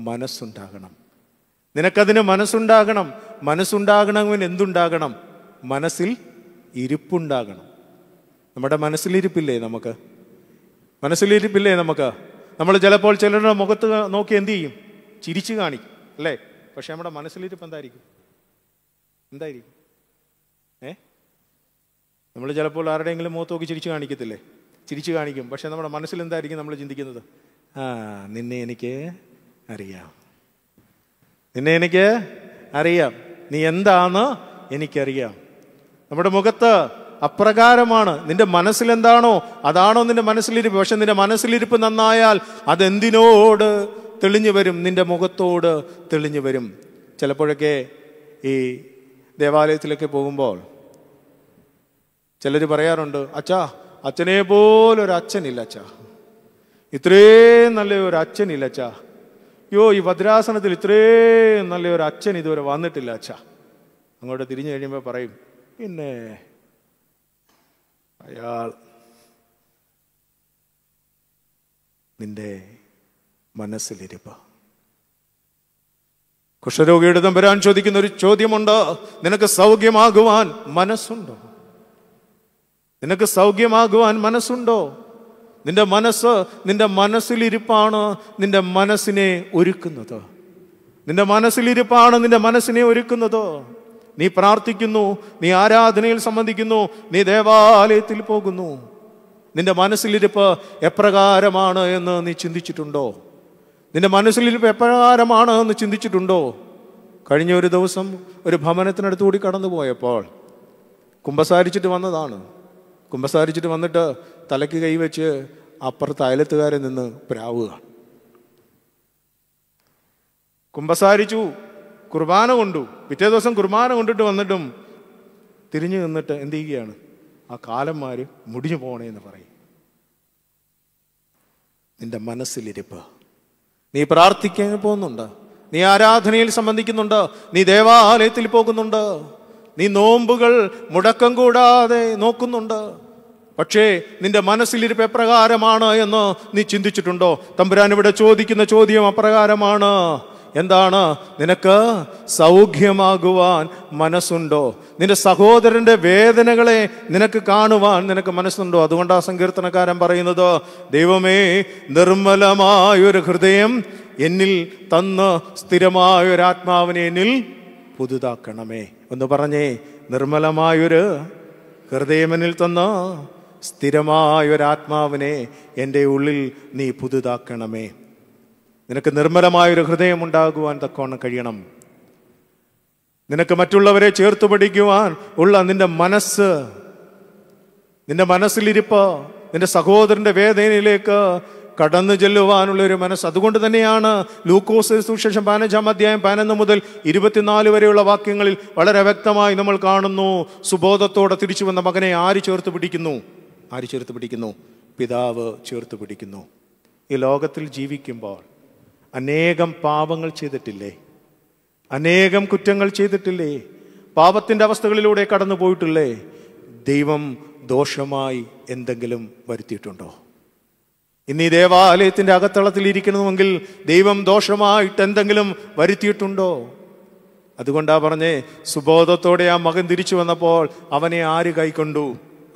മനസ്സുണ്ടാകണം നിനക്കതിന് മനസ്സുണ്ടാകണം മനസ്സുണ്ടാകണമെങ്കിൽ എന്തുണ്ടാകണം മനസ്സിൽ ഇരിപ്പുണ്ടാകണം നമ്മുടെ മനസ്സിലിരിപ്പില്ലേ നമുക്ക് മനസ്സിലിരിപ്പില്ലേ നമുക്ക് നമ്മൾ ചിലപ്പോൾ ചിലരുടെ മുഖത്ത് നോക്കി എന്ത് ചെയ്യും ചിരിച്ചു കാണിക്കും അല്ലേ പക്ഷെ നമ്മുടെ മനസ്സിലിരിപ്പ് എന്തായിരിക്കും എന്തായിരിക്കും ഏ നമ്മൾ ചിലപ്പോൾ ആരുടെയെങ്കിലും മുഖത്ത് നോക്കി ചിരിച്ചു കാണിക്കത്തില്ലേ ചിരിച്ചു കാണിക്കും പക്ഷെ നമ്മുടെ മനസ്സിൽ എന്തായിരിക്കും നമ്മൾ ചിന്തിക്കുന്നത് ആ നിന്നെ എനിക്ക് അറിയാം നിന്നെ എനിക്ക് അറിയാം നീ എന്താണ് എനിക്കറിയാം നമ്മുടെ മുഖത്ത് അപ്രകാരമാണ് നിന്റെ മനസ്സിലെന്താണോ അതാണോ നിന്റെ മനസ്സിലിരിപ്പ് പക്ഷെ നിന്റെ മനസ്സിലിരിപ്പ് നന്നായാൽ അതെന്തിനോട് തെളിഞ്ഞു വരും നിന്റെ മുഖത്തോട് തെളിഞ്ഞു വരും ചിലപ്പോഴൊക്കെ ഈ ദേവാലയത്തിലൊക്കെ പോകുമ്പോൾ ചിലർ പറയാറുണ്ട് അച്ഛാ അച്ഛനെ പോലൊരു അച്ഛനില്ല അച്ഛാ ഇത്രയും നല്ല ഒരു അച്ഛനില്ല അച്ഛാ യോ ഈ ഭദ്രാസനത്തിൽ ഇത്രയും നല്ലൊരു അച്ഛൻ ഇതുവരെ വന്നിട്ടില്ല അച്ഛ അങ്ങോട്ട് തിരിഞ്ഞു കഴിയുമ്പോൾ പറയും പിന്നെ അയാൾ നിന്റെ മനസ്സിലിരിപ്പ കുഷരോഗിയുടെ തമ്പരാൻ ചോദിക്കുന്ന ഒരു ചോദ്യമുണ്ട് നിനക്ക് സൗഖ്യമാകുവാൻ മനസ്സുണ്ടോ നിനക്ക് സൗഖ്യമാകുവാൻ മനസ്സുണ്ടോ നിന്റെ മനസ്സ് നിന്റെ മനസ്സിലിരിപ്പാണ് നിന്റെ മനസ്സിനെ ഒരുക്കുന്നത് നിന്റെ മനസ്സിലിരിപ്പാണ് നിന്റെ മനസ്സിനെ ഒരുക്കുന്നത് നീ പ്രാർത്ഥിക്കുന്നു നീ ആരാധനയിൽ സംബന്ധിക്കുന്നു നീ ദേവാലയത്തിൽ പോകുന്നു നിന്റെ മനസ്സിലിരിപ്പ് എപ്രകാരമാണ് എന്ന് നീ ചിന്തിച്ചിട്ടുണ്ടോ നിന്റെ മനസ്സിലിരിപ്പ് എപ്രകാരമാണ് എന്ന് ചിന്തിച്ചിട്ടുണ്ടോ കഴിഞ്ഞ ഒരു ദിവസം ഒരു ഭവനത്തിനടുത്തുകൂടി കടന്നു പോയപ്പോൾ കുമ്പസാരിച്ചിട്ട് വന്നതാണ് കുമ്പസാരിച്ചിട്ട് വന്നിട്ട് തലയ്ക്ക് കൈവച്ച് അപ്പുറത്ത് അയലത്തുകാരെ നിന്ന് പ്രാവുക കുമ്പസാരിച്ചു കുർബാന കൊണ്ടു പിറ്റേ ദിവസം കുർബാന കൊണ്ടിട്ട് വന്നിട്ടും തിരിഞ്ഞു നിന്നിട്ട് എന്ത് ചെയ്യുകയാണ് ആ കാലന്മാർ മുടിഞ്ഞു പോകണേ എന്ന് പറയും നിന്റെ മനസ്സിലിരിപ്പ് നീ പ്രാർത്ഥിക്കാൻ പോകുന്നുണ്ട് നീ ആരാധനയിൽ സംബന്ധിക്കുന്നുണ്ട് നീ ദേവാലയത്തിൽ പോകുന്നുണ്ട് നീ നോമ്പുകൾ മുടക്കം കൂടാതെ നോക്കുന്നുണ്ട് പക്ഷേ നിന്റെ മനസ്സിലിരിപ്പ് എപ്രകാരമാണ് എന്ന് നീ ചിന്തിച്ചിട്ടുണ്ടോ തമ്പുരാൻ ഇവിടെ ചോദിക്കുന്ന ചോദ്യം അപ്രകാരമാണ് എന്താണ് നിനക്ക് സൗഖ്യമാകുവാൻ മനസ്സുണ്ടോ നിന്റെ സഹോദരന്റെ വേദനകളെ നിനക്ക് കാണുവാൻ നിനക്ക് മനസ്സുണ്ടോ അതുകൊണ്ട് ആ സങ്കീർത്തനക്കാരൻ പറയുന്നത് ദൈവമേ നിർമ്മലമായൊരു ഹൃദയം എന്നിൽ തന്ന് സ്ഥിരമായൊരാത്മാവിനെ എന്നിൽ പുതുതാക്കണമേ എന്ന് പറഞ്ഞേ നിർമ്മലമായൊരു ഹൃദയമെന്നിൽ തന്ന് സ്ഥിരമായൊരാത്മാവിനെ എൻ്റെ ഉള്ളിൽ നീ പുതുതാക്കണമേ നിനക്ക് നിർമ്മലമായൊരു ഉണ്ടാകുവാൻ തക്കോണം കഴിയണം നിനക്ക് മറ്റുള്ളവരെ ചേർത്ത് പഠിക്കുവാൻ ഉള്ള നിന്റെ മനസ്സ് നിന്റെ മനസ്സിലിരിപ്പ് നിന്റെ സഹോദരന്റെ വേദനയിലേക്ക് കടന്നു ചെല്ലുവാനുള്ള ഒരു മനസ്സ് അതുകൊണ്ട് തന്നെയാണ് ലൂക്കോസ് സുശേഷം പതിനഞ്ചാം അധ്യായം പതിനൊന്ന് മുതൽ ഇരുപത്തിനാല് വരെയുള്ള വാക്യങ്ങളിൽ വളരെ വ്യക്തമായി നമ്മൾ കാണുന്നു സുബോധത്തോടെ തിരിച്ചു വന്ന മകനെ ആര് ചേർത്ത് പിടിക്കുന്നു ആര് ചേർത്ത് പിടിക്കുന്നു പിതാവ് ചേർത്ത് പിടിക്കുന്നു ഈ ലോകത്തിൽ ജീവിക്കുമ്പോൾ അനേകം പാപങ്ങൾ ചെയ്തിട്ടില്ലേ അനേകം കുറ്റങ്ങൾ ചെയ്തിട്ടില്ലേ പാപത്തിൻ്റെ അവസ്ഥകളിലൂടെ കടന്നു പോയിട്ടില്ലേ ദൈവം ദോഷമായി എന്തെങ്കിലും വരുത്തിയിട്ടുണ്ടോ ഇന്ന് ഈ ദേവാലയത്തിൻ്റെ അകത്തളത്തിൽ ഇരിക്കണമെങ്കിൽ ദൈവം ദോഷമായിട്ട് എന്തെങ്കിലും വരുത്തിയിട്ടുണ്ടോ അതുകൊണ്ടാ പറഞ്ഞേ സുബോധത്തോടെ ആ മകൻ തിരിച്ചു വന്നപ്പോൾ അവനെ ആര് കൈക്കൊണ്ടു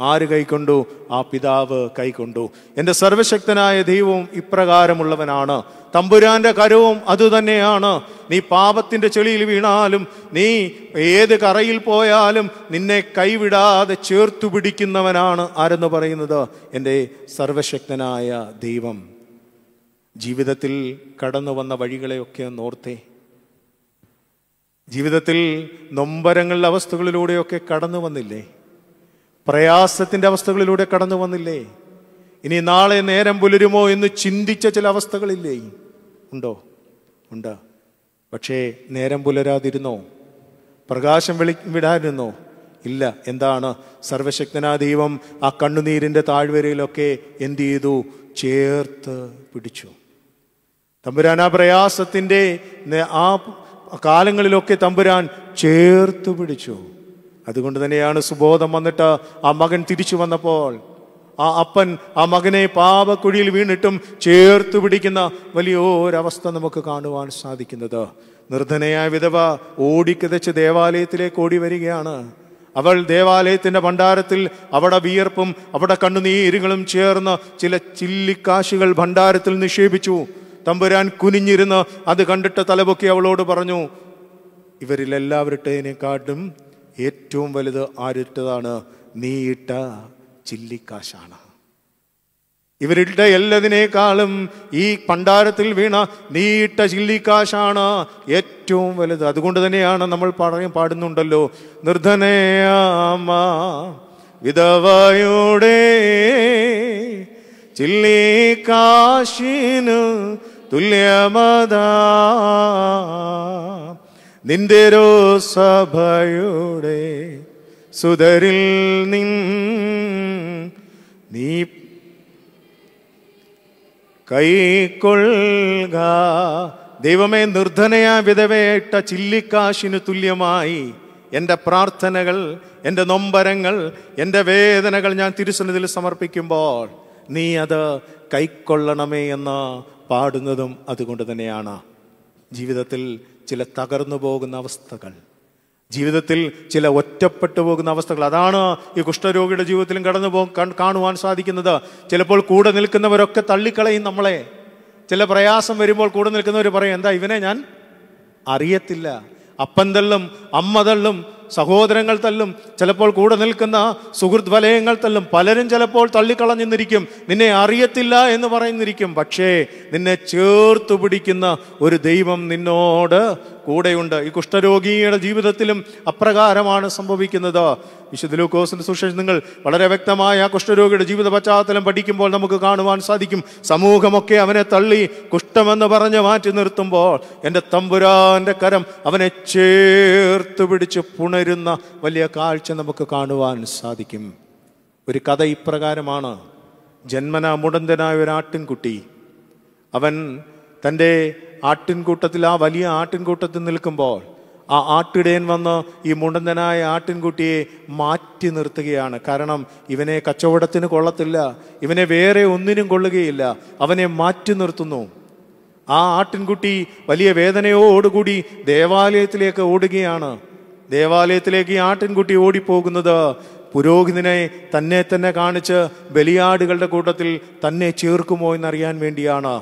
ആര് കൈക്കൊണ്ടു ആ പിതാവ് കൈക്കൊണ്ടു എൻ്റെ സർവശക്തനായ ദൈവവും ഇപ്രകാരമുള്ളവനാണ് തമ്പുരാന്റെ കരവും അതുതന്നെയാണ് നീ പാപത്തിൻ്റെ ചെളിയിൽ വീണാലും നീ ഏത് കറയിൽ പോയാലും നിന്നെ കൈവിടാതെ ചേർത്തു പിടിക്കുന്നവനാണ് ആരെന്ന് പറയുന്നത് എൻ്റെ സർവശക്തനായ ദൈവം ജീവിതത്തിൽ കടന്നു വന്ന വഴികളെയൊക്കെ നോർത്തേ ജീവിതത്തിൽ നൊമ്പരങ്ങളുടെ അവസ്ഥകളിലൂടെയൊക്കെ കടന്നു വന്നില്ലേ പ്രയാസത്തിൻ്റെ അവസ്ഥകളിലൂടെ കടന്നു വന്നില്ലേ ഇനി നാളെ നേരം പുലരുമോ എന്ന് ചിന്തിച്ച ചില അവസ്ഥകളില്ലേ ഉണ്ടോ ഉണ്ട് പക്ഷേ നേരം പുലരാതിരുന്നോ പ്രകാശം വിളി വിടാതിരുന്നോ ഇല്ല എന്താണ് സർവശക്തനാ ദൈവം ആ കണ്ണുനീരിൻ്റെ താഴ്വരയിലൊക്കെ എന്തു ചെയ്തു ചേർത്ത് പിടിച്ചു തമ്പുരാൻ ആ പ്രയാസത്തിൻ്റെ ആ കാലങ്ങളിലൊക്കെ തമ്പുരാൻ ചേർത്ത് പിടിച്ചു അതുകൊണ്ട് തന്നെയാണ് സുബോധം വന്നിട്ട് ആ മകൻ തിരിച്ചു വന്നപ്പോൾ ആ അപ്പൻ ആ മകനെ പാപക്കുഴിയിൽ വീണിട്ടും ചേർത്ത് പിടിക്കുന്ന വലിയൊരവസ്ഥ നമുക്ക് കാണുവാൻ സാധിക്കുന്നത് നിർധനയായ വിധവ ഓടിക്കതച്ച് ദേവാലയത്തിലേക്ക് ഓടി വരികയാണ് അവൾ ദേവാലയത്തിൻ്റെ ഭണ്ഡാരത്തിൽ അവിടെ വിയർപ്പും അവിടെ കണ്ണുനീരുകളും ചേർന്ന് ചില ചില്ലിക്കാശുകൾ ഭണ്ഡാരത്തിൽ നിക്ഷേപിച്ചു തമ്പുരാൻ കുനിഞ്ഞിരുന്ന് അത് കണ്ടിട്ട് തലപൊക്കി അവളോട് പറഞ്ഞു കാട്ടും ഏറ്റവും വലുത് ആരിട്ടതാണ് നീയിട്ട ചില്ലിക്കാശാണ് ഇവരുടെ എല്ലതിനേക്കാളും ഈ പണ്ടാരത്തിൽ വീണ നീയിട്ട ചില്ലിക്കാശാണ് ഏറ്റവും വലുത് അതുകൊണ്ട് തന്നെയാണ് നമ്മൾ പറയും പാടുന്നുണ്ടല്ലോ നിർധനയാമ വിധവയുടെ ചില്ലിക്കാശിനു തുല്യമതാ നിന്റെരോ സഭയുടെ സുതരിൽ നിൻ നീ കൈക്കൊള്ളുക ദൈവമേ നിർധനയ വിധവേട്ട ചില്ലിക്കാശിനു തുല്യമായി എൻ്റെ പ്രാർത്ഥനകൾ എൻ്റെ നൊമ്പരങ്ങൾ എൻ്റെ വേദനകൾ ഞാൻ തിരുസന്നിധിയിൽ സമർപ്പിക്കുമ്പോൾ നീ അത് കൈക്കൊള്ളണമേ എന്ന് പാടുന്നതും അതുകൊണ്ട് തന്നെയാണ് ജീവിതത്തിൽ ചില തകർന്നു പോകുന്ന അവസ്ഥകൾ ജീവിതത്തിൽ ചില ഒറ്റപ്പെട്ടു പോകുന്ന അവസ്ഥകൾ അതാണ് ഈ കുഷ്ഠരോഗിയുടെ ജീവിതത്തിലും കടന്നു പോ കാണുവാൻ സാധിക്കുന്നത് ചിലപ്പോൾ കൂടെ നിൽക്കുന്നവരൊക്കെ തള്ളിക്കളയും നമ്മളെ ചില പ്രയാസം വരുമ്പോൾ കൂടെ നിൽക്കുന്നവർ പറയും എന്താ ഇവനെ ഞാൻ അറിയത്തില്ല അപ്പൻ തള്ളും അമ്മ തള്ളും സഹോദരങ്ങൾ തല്ലും ചിലപ്പോൾ കൂടെ നിൽക്കുന്ന സുഹൃത് വലയങ്ങൾ തല്ലും പലരും ചിലപ്പോൾ തള്ളിക്കളഞ്ഞിരിക്കും നിന്നെ അറിയത്തില്ല എന്ന് പറയുന്നിരിക്കും പക്ഷേ നിന്നെ ചേർത്തു പിടിക്കുന്ന ഒരു ദൈവം നിന്നോട് കൂടെയുണ്ട് ഈ കുഷ്ഠരോഗിയുടെ ജീവിതത്തിലും അപ്രകാരമാണ് സംഭവിക്കുന്നത് വിശുദ്ധ ലൂക്കോസിന് സുശേഷം നിങ്ങൾ വളരെ വ്യക്തമായ ആ കുഷ്ഠരോഗിയുടെ ജീവിത പശ്ചാത്തലം പഠിക്കുമ്പോൾ നമുക്ക് കാണുവാൻ സാധിക്കും സമൂഹമൊക്കെ അവനെ തള്ളി കുഷ്ഠമെന്ന് പറഞ്ഞ് മാറ്റി നിർത്തുമ്പോൾ എൻ്റെ തമ്പുരാൻ്റെ കരം അവനെ ചേർത്ത് പിടിച്ച് പുണ ഉണരുന്ന വലിയ കാഴ്ച നമുക്ക് കാണുവാൻ സാധിക്കും ഒരു കഥ ഇപ്രകാരമാണ് ജന്മന മുടന്തനായ ഒരു ആട്ടിൻകുട്ടി അവൻ തൻ്റെ ആട്ടിൻകൂട്ടത്തിൽ ആ വലിയ ആട്ടിൻകൂട്ടത്തിൽ നിൽക്കുമ്പോൾ ആ ആട്ടിടയൻ വന്ന് ഈ മുണ്ടന്തനായ ആട്ടിൻകുട്ടിയെ മാറ്റി നിർത്തുകയാണ് കാരണം ഇവനെ കച്ചവടത്തിന് കൊള്ളത്തില്ല ഇവനെ വേറെ ഒന്നിനും കൊള്ളുകയില്ല അവനെ മാറ്റി നിർത്തുന്നു ആ ആട്ടിൻകുട്ടി വലിയ വേദനയോടുകൂടി ദേവാലയത്തിലേക്ക് ഓടുകയാണ് ദേവാലയത്തിലേക്ക് ഈ ആട്ടിൻകുട്ടി ഓടിപ്പോകുന്നത് പുരോഹിതനെ തന്നെ തന്നെ കാണിച്ച് ബലിയാടുകളുടെ കൂട്ടത്തിൽ തന്നെ ചേർക്കുമോ എന്നറിയാൻ വേണ്ടിയാണ്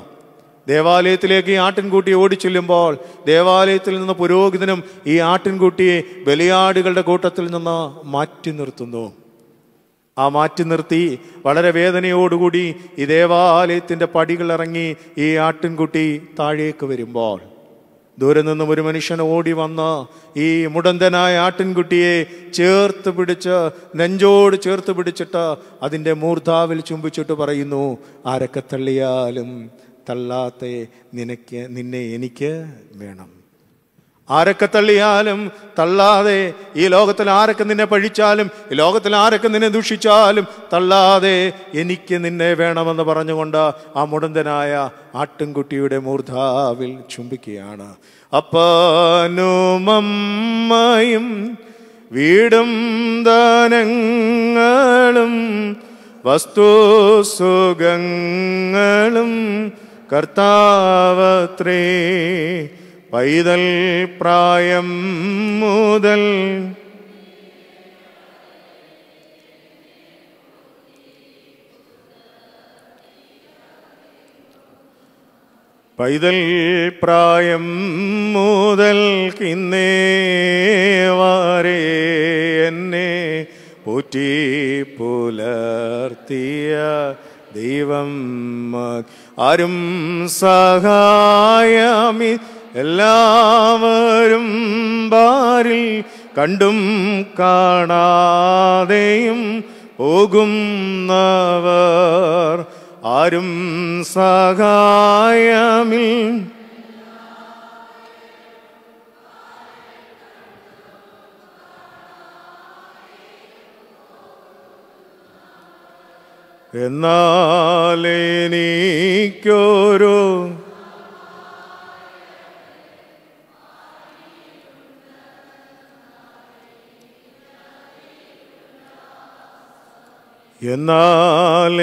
ദേവാലയത്തിലേക്ക് ഈ ആട്ടിൻകുട്ടി ഓടിച്ചെല്ലുമ്പോൾ ദേവാലയത്തിൽ നിന്ന് പുരോഹിതനും ഈ ആട്ടിൻകുട്ടിയെ ബലിയാടുകളുടെ കൂട്ടത്തിൽ നിന്ന് മാറ്റി നിർത്തുന്നു ആ മാറ്റി നിർത്തി വളരെ വേദനയോടുകൂടി ഈ ദേവാലയത്തിൻ്റെ പടികളിറങ്ങി ഈ ആട്ടിൻകുട്ടി താഴേക്ക് വരുമ്പോൾ ദൂരെ നിന്നും ഒരു മനുഷ്യൻ ഓടി വന്ന് ഈ മുടന്തനായ ആട്ടിൻകുട്ടിയെ ചേർത്ത് പിടിച്ച് നെഞ്ചോട് ചേർത്ത് പിടിച്ചിട്ട് അതിൻ്റെ മൂർധാവിൽ ചുംബിച്ചിട്ട് പറയുന്നു ആരൊക്കെ തള്ളിയാലും തള്ളാത്ത നിനക്ക് നിന്നെ എനിക്ക് വേണം ആരൊക്കെ തള്ളിയാലും തള്ളാതെ ഈ ലോകത്തിൽ ആരൊക്കെ നിന്നെ പഴിച്ചാലും ഈ ലോകത്തിൽ ആരൊക്കെ നിന്നെ ദൂഷിച്ചാലും തള്ളാതെ എനിക്ക് നിന്നെ വേണമെന്ന് പറഞ്ഞുകൊണ്ട് ആ മുടന്തനായ ആട്ടിൻകുട്ടിയുടെ മൂർധാവിൽ ചുംബിക്കുകയാണ് അപ്പനുമയും വീടും ദാനങ്ങളും വസ്തുസുഖങ്ങളും കർത്താവത്രേ പൈതൽ പ്രായം മുതൽ പൈതൽ പ്രായം മുതൽ കിന്നേവാരേ എന്നെ പൂറ്റി പുലർത്തിയ ദൈവം ആരും സഹായമി എല്ലാവരും ബാരിൽ കണ്ടും കാണാതെയും പോകുന്നവർ ആരും സഹായമിൽ എന്നാലേ നീക്കോരോ എന്നാൽ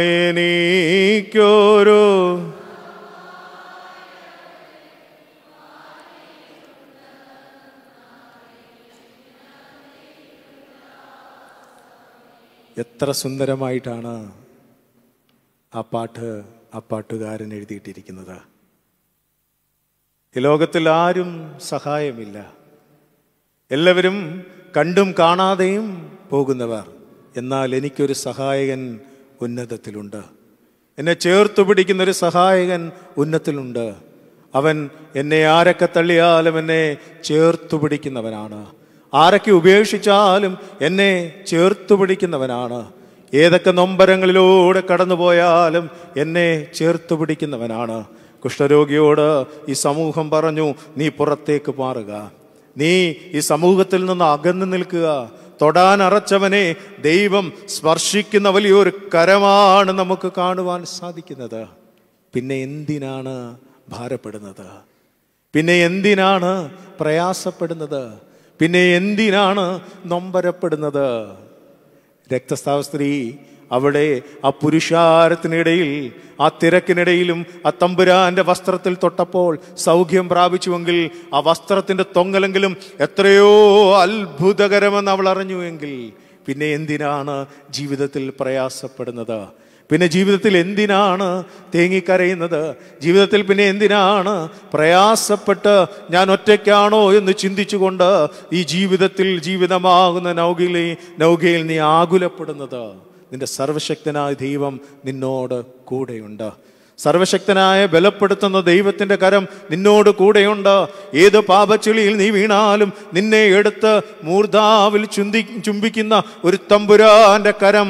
എത്ര സുന്ദരമായിട്ടാണ് ആ പാട്ട് ആ പാട്ടുകാരൻ എഴുതിയിട്ടിരിക്കുന്നത് ഈ ലോകത്തിൽ ആരും സഹായമില്ല എല്ലാവരും കണ്ടും കാണാതെയും പോകുന്നവർ എന്നാൽ എനിക്കൊരു സഹായകൻ ഉന്നതത്തിലുണ്ട് എന്നെ ചേർത്ത് പിടിക്കുന്നൊരു സഹായകൻ ഉന്നത്തിലുണ്ട് അവൻ എന്നെ ആരൊക്കെ തള്ളിയാലും എന്നെ ചേർത്തു പിടിക്കുന്നവനാണ് ആരൊക്കെ ഉപേക്ഷിച്ചാലും എന്നെ ചേർത്തു പിടിക്കുന്നവനാണ് ഏതൊക്കെ നൊമ്പരങ്ങളിലൂടെ കടന്നുപോയാലും എന്നെ ചേർത്തു പിടിക്കുന്നവനാണ് കുഷ്ഠരോഗിയോട് ഈ സമൂഹം പറഞ്ഞു നീ പുറത്തേക്ക് മാറുക നീ ഈ സമൂഹത്തിൽ നിന്ന് അകന്നു നിൽക്കുക അറച്ചവനെ ദൈവം സ്പർശിക്കുന്ന വലിയൊരു കരമാണ് നമുക്ക് കാണുവാൻ സാധിക്കുന്നത് പിന്നെ എന്തിനാണ് ഭാരപ്പെടുന്നത് പിന്നെ എന്തിനാണ് പ്രയാസപ്പെടുന്നത് പിന്നെ എന്തിനാണ് നൊമ്പരപ്പെടുന്നത് രക്തസ്രാവ സ്ത്രീ അവിടെ ആ പുരുഷാരത്തിനിടയിൽ ആ തിരക്കിനിടയിലും ആ തമ്പുരാന്റെ വസ്ത്രത്തിൽ തൊട്ടപ്പോൾ സൗഖ്യം പ്രാപിച്ചുവെങ്കിൽ ആ വസ്ത്രത്തിന്റെ തൊങ്ങലെങ്കിലും എത്രയോ അത്ഭുതകരമെന്ന് അവൾ അറിഞ്ഞുവെങ്കിൽ പിന്നെ എന്തിനാണ് ജീവിതത്തിൽ പ്രയാസപ്പെടുന്നത് പിന്നെ ജീവിതത്തിൽ എന്തിനാണ് തേങ്ങിക്കരയുന്നത് ജീവിതത്തിൽ പിന്നെ എന്തിനാണ് പ്രയാസപ്പെട്ട് ഞാൻ ഒറ്റയ്ക്കാണോ എന്ന് ചിന്തിച്ചുകൊണ്ട് ഈ ജീവിതത്തിൽ ജീവിതമാകുന്ന നൗകയിലെ നൗകയിൽ നീ ആകുലപ്പെടുന്നത് നിന്റെ സർവശക്തനായ ദൈവം നിന്നോട് കൂടെയുണ്ട് സർവശക്തനായ ബലപ്പെടുത്തുന്ന ദൈവത്തിൻ്റെ കരം നിന്നോട് കൂടെയുണ്ട് ഏത് പാപച്ചുളിയിൽ നീ വീണാലും നിന്നെ എടുത്ത് മൂർധാവിൽ ചുന്തി ചുംബിക്കുന്ന ഒരു തമ്പുരാന്റെ കരം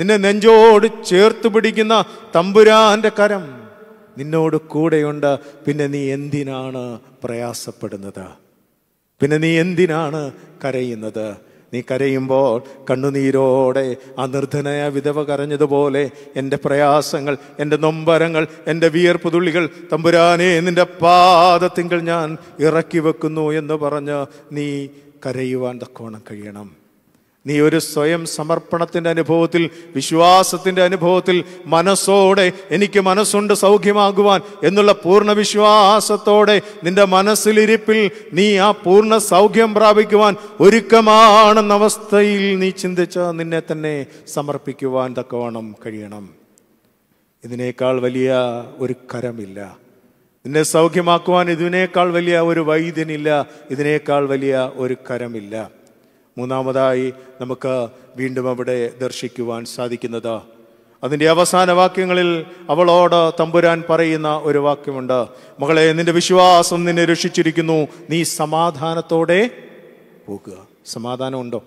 നിന്നെ നെഞ്ചോട് ചേർത്ത് പിടിക്കുന്ന തമ്പുരാന്റെ കരം നിന്നോട് കൂടെയുണ്ട് പിന്നെ നീ എന്തിനാണ് പ്രയാസപ്പെടുന്നത് പിന്നെ നീ എന്തിനാണ് കരയുന്നത് നീ കരയുമ്പോൾ കണ്ണുനീരോടെ ആ നിർധനയ വിധവ കരഞ്ഞതുപോലെ എൻ്റെ പ്രയാസങ്ങൾ എൻ്റെ നൊമ്പരങ്ങൾ എൻ്റെ തുള്ളികൾ തമ്പുരാനെ നിൻ്റെ പാദത്തിങ്കൾ ഞാൻ ഇറക്കി വെക്കുന്നു എന്ന് പറഞ്ഞ് നീ കരയുവാൻ തക്കോണം കഴിയണം നീ ഒരു സ്വയം സമർപ്പണത്തിൻ്റെ അനുഭവത്തിൽ വിശ്വാസത്തിൻ്റെ അനുഭവത്തിൽ മനസ്സോടെ എനിക്ക് മനസ്സുണ്ട് സൗഖ്യമാകുവാൻ എന്നുള്ള പൂർണ്ണ വിശ്വാസത്തോടെ നിന്റെ മനസ്സിലിരിപ്പിൽ നീ ആ പൂർണ്ണ സൗഖ്യം പ്രാപിക്കുവാൻ ഒരുക്കമാണെന്ന അവസ്ഥയിൽ നീ ചിന്തിച്ച നിന്നെ തന്നെ സമർപ്പിക്കുവാൻ തക്കവണ്ണം കഴിയണം ഇതിനേക്കാൾ വലിയ ഒരു കരമില്ല നിന്നെ സൗഖ്യമാക്കുവാൻ ഇതിനേക്കാൾ വലിയ ഒരു വൈദ്യനില്ല ഇതിനേക്കാൾ വലിയ ഒരു കരമില്ല മൂന്നാമതായി നമുക്ക് വീണ്ടും അവിടെ ദർശിക്കുവാൻ സാധിക്കുന്നത് അതിൻ്റെ അവസാന വാക്യങ്ങളിൽ അവളോട് തമ്പുരാൻ പറയുന്ന ഒരു വാക്യമുണ്ട് മകളെ നിന്റെ വിശ്വാസം നിന്നെ രക്ഷിച്ചിരിക്കുന്നു നീ സമാധാനത്തോടെ പോകുക സമാധാനമുണ്ടോ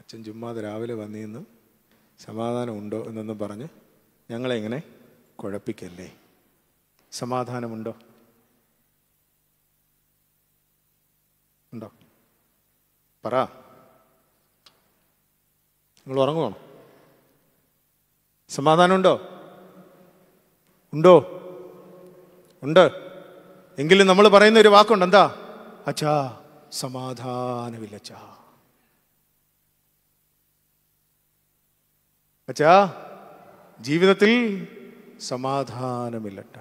അച്ഛൻ ചുമ്മാതെ രാവിലെ വന്നിന്ന് സമാധാനമുണ്ടോ എന്നൊന്ന് പറഞ്ഞ് ഞങ്ങളെങ്ങനെ കുഴപ്പിക്കല്ലേ സമാധാനമുണ്ടോ ഉണ്ടോ പറ നിങ്ങൾ ഉറങ്ങുമോ സമാധാനമുണ്ടോ ഉണ്ടോ ഉണ്ട് എങ്കിലും നമ്മൾ പറയുന്ന ഒരു വാക്കുണ്ട് എന്താ അച്ഛാ സമാധാനമില്ല അച്ഛാ അച്ഛാ ജീവിതത്തിൽ സമാധാനമില്ലട്ട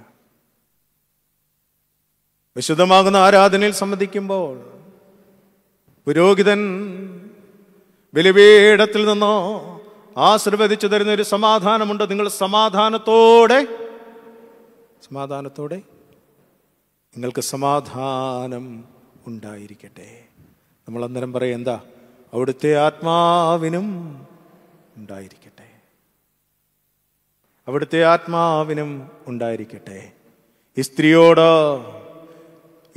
വിശുദ്ധമാകുന്ന ആരാധനയിൽ സംബന്ധിക്കുമ്പോൾ പുരോഹിതൻ ബലിപീഠത്തിൽ നിന്നോ ആശീർവദിച്ചു തരുന്ന ഒരു സമാധാനമുണ്ട് നിങ്ങൾ സമാധാനത്തോടെ സമാധാനത്തോടെ നിങ്ങൾക്ക് സമാധാനം ഉണ്ടായിരിക്കട്ടെ നമ്മൾ അന്നേരം പറയും എന്താ അവിടുത്തെ ആത്മാവിനും ഉണ്ടായിരിക്കട്ടെ അവിടുത്തെ ആത്മാവിനും ഉണ്ടായിരിക്കട്ടെ ഈ സ്ത്രീയോട്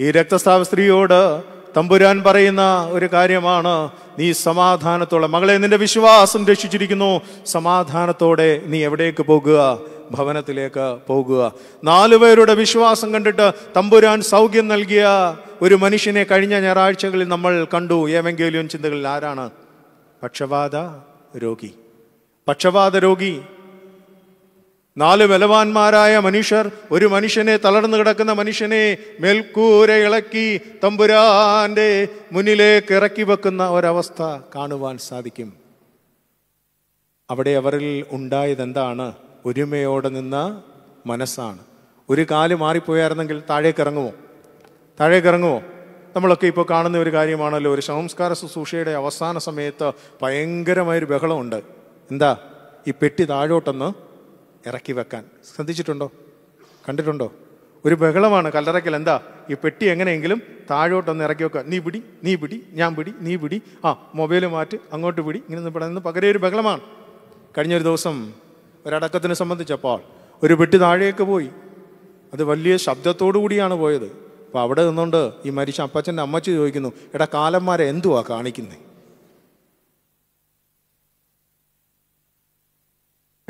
ഈ രക്തസ്രാവ സ്ത്രീയോട് തമ്പുരാൻ പറയുന്ന ഒരു കാര്യമാണ് നീ സമാധാനത്തോടെ മകളെ നിന്റെ വിശ്വാസം രക്ഷിച്ചിരിക്കുന്നു സമാധാനത്തോടെ നീ എവിടേക്ക് പോകുക ഭവനത്തിലേക്ക് പോകുക നാലുപേരുടെ വിശ്വാസം കണ്ടിട്ട് തമ്പുരാൻ സൗഖ്യം നൽകിയ ഒരു മനുഷ്യനെ കഴിഞ്ഞ ഞായറാഴ്ചകളിൽ നമ്മൾ കണ്ടു ഏവെങ്കിലും ചിന്തകളിൽ ആരാണ് പക്ഷപാത രോഗി പക്ഷപാത രോഗി നാല് ബലവാന്മാരായ മനുഷ്യർ ഒരു മനുഷ്യനെ തളർന്നു കിടക്കുന്ന മനുഷ്യനെ മേൽക്കൂര ഇളക്കി തമ്പുരാൻ്റെ മുന്നിലേക്ക് ഇറക്കി വെക്കുന്ന ഒരവസ്ഥ കാണുവാൻ സാധിക്കും അവിടെ അവരിൽ ഉണ്ടായതെന്താണ് ഒരുമയോടെ നിന്ന മനസ്സാണ് ഒരു കാല് മാറിപ്പോയായിരുന്നെങ്കിൽ താഴേക്ക് ഇറങ്ങുമോ താഴേക്ക് ഇറങ്ങുമോ നമ്മളൊക്കെ ഇപ്പോൾ കാണുന്ന ഒരു കാര്യമാണല്ലോ ഒരു സംസ്കാര ശുശ്രൂഷയുടെ അവസാന സമയത്ത് ഭയങ്കരമായൊരു ബഹളമുണ്ട് എന്താ ഈ പെട്ടി താഴോട്ടൊന്ന് ഇറക്കി വെക്കാൻ ശ്രദ്ധിച്ചിട്ടുണ്ടോ കണ്ടിട്ടുണ്ടോ ഒരു ബഹളമാണ് കല്ലറയ്ക്കൽ എന്താ ഈ പെട്ടി എങ്ങനെയെങ്കിലും താഴോട്ടൊന്ന് ഇറക്കി വെക്കുക നീ പിടി നീ പിടി ഞാൻ പിടി നീ പിടി ആ മൊബൈൽ മാറ്റി അങ്ങോട്ട് പിടി ഇങ്ങനെ നിന്ന് പെടുന്ന പകരേ ഒരു ബഹളമാണ് കഴിഞ്ഞൊരു ദിവസം ഒരടക്കത്തിനെ സംബന്ധിച്ചപ്പോൾ ഒരു പെട്ടി താഴേക്ക് പോയി അത് വലിയ ശബ്ദത്തോടു കൂടിയാണ് പോയത് അപ്പോൾ അവിടെ നിന്നുകൊണ്ട് ഈ മരിച്ച അപ്പച്ചൻ്റെ അമ്മച്ചി ചോദിക്കുന്നു എടാ കാലന്മാരെ എന്തുവാ കാണിക്കുന്നത്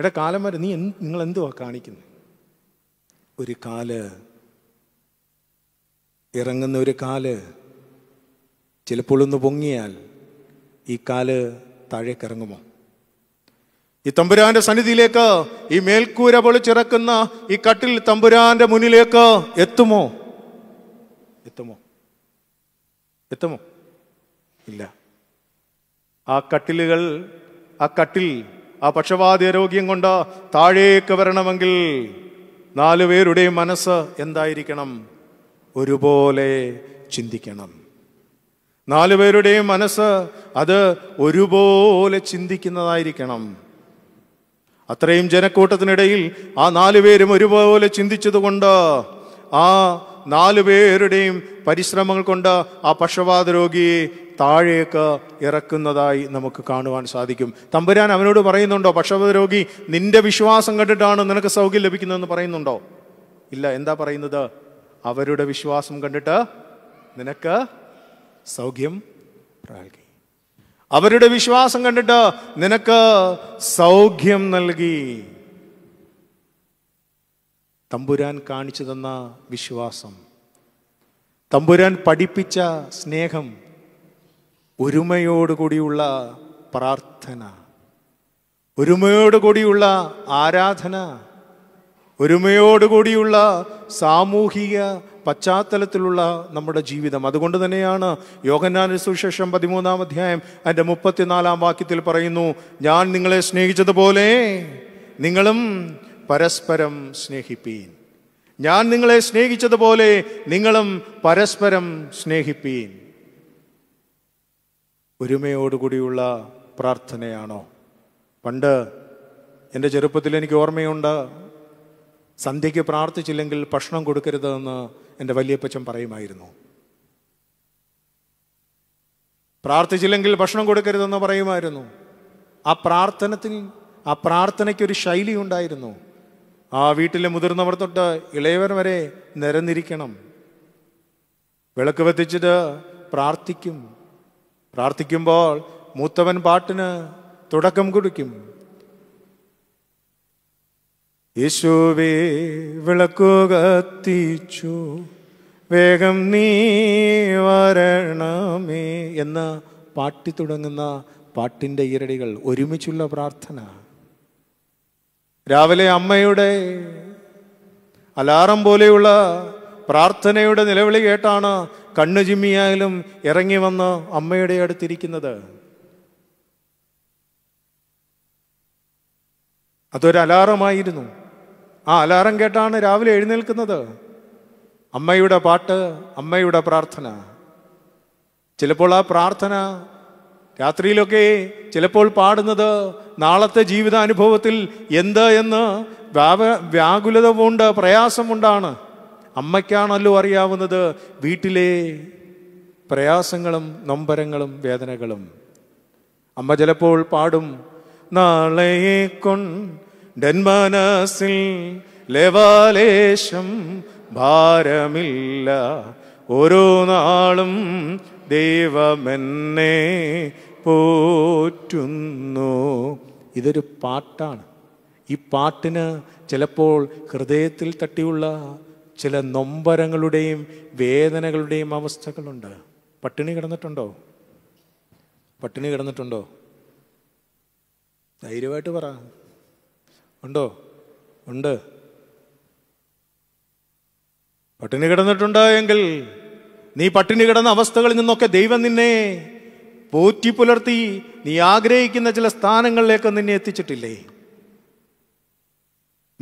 എടാ കാലം വരെ നീ നിങ്ങൾ എന്തുവാ കാണിക്കുന്നത് ഒരു കാല് ഇറങ്ങുന്ന ഒരു കാല് ചിലപ്പോൾ ഒന്ന് പൊങ്ങിയാൽ ഈ കാല് താഴേക്ക് ഇറങ്ങുമോ ഈ തമ്പുരാന്റെ സന്നിധിയിലേക്ക് ഈ മേൽക്കൂര പൊളിച്ചിറക്കുന്ന ഈ കട്ടിൽ തമ്പുരാന്റെ മുന്നിലേക്ക് എത്തുമോ എത്തുമോ എത്തുമോ ഇല്ല ആ കട്ടിലുകൾ ആ കട്ടിൽ ആ ആരോഗ്യം കൊണ്ട് താഴേക്ക് വരണമെങ്കിൽ നാലു പേരുടെയും മനസ്സ് എന്തായിരിക്കണം ഒരുപോലെ ചിന്തിക്കണം നാലു പേരുടെയും മനസ്സ് അത് ഒരുപോലെ ചിന്തിക്കുന്നതായിരിക്കണം അത്രയും ജനക്കൂട്ടത്തിനിടയിൽ ആ നാലു പേരും ഒരുപോലെ ചിന്തിച്ചതുകൊണ്ട് ആ നാലു പേരുടെയും പരിശ്രമങ്ങൾ കൊണ്ട് ആ പക്ഷപാത രോഗിയെ താഴേക്ക് ഇറക്കുന്നതായി നമുക്ക് കാണുവാൻ സാധിക്കും തമ്പുരാൻ അവനോട് പറയുന്നുണ്ടോ പക്ഷപാത രോഗി നിന്റെ വിശ്വാസം കണ്ടിട്ടാണ് നിനക്ക് സൗഖ്യം ലഭിക്കുന്നതെന്ന് പറയുന്നുണ്ടോ ഇല്ല എന്താ പറയുന്നത് അവരുടെ വിശ്വാസം കണ്ടിട്ട് നിനക്ക് സൗഖ്യം പ്രാൽകി അവരുടെ വിശ്വാസം കണ്ടിട്ട് നിനക്ക് സൗഖ്യം നൽകി തമ്പുരാൻ കാണിച്ചു തന്ന വിശ്വാസം തമ്പുരാൻ പഠിപ്പിച്ച സ്നേഹം ഒരുമയോടുകൂടിയുള്ള പ്രാർത്ഥന ഒരുമയോടുകൂടിയുള്ള ആരാധന ഒരുമയോടുകൂടിയുള്ള സാമൂഹിക പശ്ചാത്തലത്തിലുള്ള നമ്മുടെ ജീവിതം അതുകൊണ്ട് തന്നെയാണ് യോഗനാന സുശേഷം പതിമൂന്നാം അധ്യായം അതിൻ്റെ മുപ്പത്തിനാലാം വാക്യത്തിൽ പറയുന്നു ഞാൻ നിങ്ങളെ സ്നേഹിച്ചതുപോലെ നിങ്ങളും പരസ്പരം സ്നേഹിപ്പീൻ ഞാൻ നിങ്ങളെ സ്നേഹിച്ചതുപോലെ നിങ്ങളും പരസ്പരം സ്നേഹിപ്പീൻ ഒരുമയോടുകൂടിയുള്ള പ്രാർത്ഥനയാണോ പണ്ട് എൻ്റെ ചെറുപ്പത്തിൽ എനിക്ക് ഓർമ്മയുണ്ട് സന്ധ്യയ്ക്ക് പ്രാർത്ഥിച്ചില്ലെങ്കിൽ ഭക്ഷണം കൊടുക്കരുതെന്ന് എൻ്റെ വലിയപ്പച്ചൻ പറയുമായിരുന്നു പ്രാർത്ഥിച്ചില്ലെങ്കിൽ ഭക്ഷണം കൊടുക്കരുതെന്ന് പറയുമായിരുന്നു ആ പ്രാർത്ഥനത്തിൽ ആ പ്രാർത്ഥനയ്ക്കൊരു ശൈലി ഉണ്ടായിരുന്നു ആ വീട്ടിലെ മുതിർന്നവർ തൊട്ട് ഇളയവർ വരെ നിരന്നിരിക്കണം വിളക്ക് വത്തിച്ചിട്ട് പ്രാർത്ഥിക്കും പ്രാർത്ഥിക്കുമ്പോൾ മൂത്തവൻ പാട്ടിന് തുടക്കം കൊടുക്കും യേശുവേ വിളക്കു കത്തിച്ചു വേഗം നീ വരണമേ എന്ന പാട്ടി തുടങ്ങുന്ന പാട്ടിൻ്റെ ഈരടികൾ ഒരുമിച്ചുള്ള പ്രാർത്ഥന രാവിലെ അമ്മയുടെ അലാറം പോലെയുള്ള പ്രാർത്ഥനയുടെ നിലവിളി കേട്ടാണ് കണ്ണു ചിമ്മിയായാലും ഇറങ്ങി വന്ന് അമ്മയുടെ അടുത്തിരിക്കുന്നത് അതൊരു അലാറമായിരുന്നു ആ അലാറം കേട്ടാണ് രാവിലെ എഴുന്നേൽക്കുന്നത് അമ്മയുടെ പാട്ട് അമ്മയുടെ പ്രാർത്ഥന ചിലപ്പോൾ ആ പ്രാർത്ഥന രാത്രിയിലൊക്കെ ചിലപ്പോൾ പാടുന്നത് നാളത്തെ ജീവിതാനുഭവത്തിൽ എന്ത് എന്ന് വ്യാപ വ്യാകുലത കൊണ്ട് പ്രയാസമുണ്ടാണ് അമ്മയ്ക്കാണല്ലോ അറിയാവുന്നത് വീട്ടിലെ പ്രയാസങ്ങളും നൊമ്പരങ്ങളും വേദനകളും അമ്മ ചിലപ്പോൾ പാടും നാളെ കൊണ്ടെന്മനസിൽ ലവാലേശം ഭാരമില്ല ഓരോ നാളും ദൈവമെന്നെ പോറ്റുന്നു ഇതൊരു പാട്ടാണ് ഈ പാട്ടിന് ചിലപ്പോൾ ഹൃദയത്തിൽ തട്ടിയുള്ള ചില നൊമ്പരങ്ങളുടെയും വേദനകളുടെയും അവസ്ഥകളുണ്ട് പട്ടിണി കിടന്നിട്ടുണ്ടോ പട്ടിണി കിടന്നിട്ടുണ്ടോ ധൈര്യമായിട്ട് പറ ഉണ്ടോ ഉണ്ട് പട്ടിണി കിടന്നിട്ടുണ്ടോ എങ്കിൽ നീ പട്ടിണി കിടന്ന അവസ്ഥകളിൽ നിന്നൊക്കെ ദൈവം നിന്നെ പോറ്റി പുലർത്തി നീ ആഗ്രഹിക്കുന്ന ചില സ്ഥാനങ്ങളിലേക്ക് നിന്നെ എത്തിച്ചിട്ടില്ലേ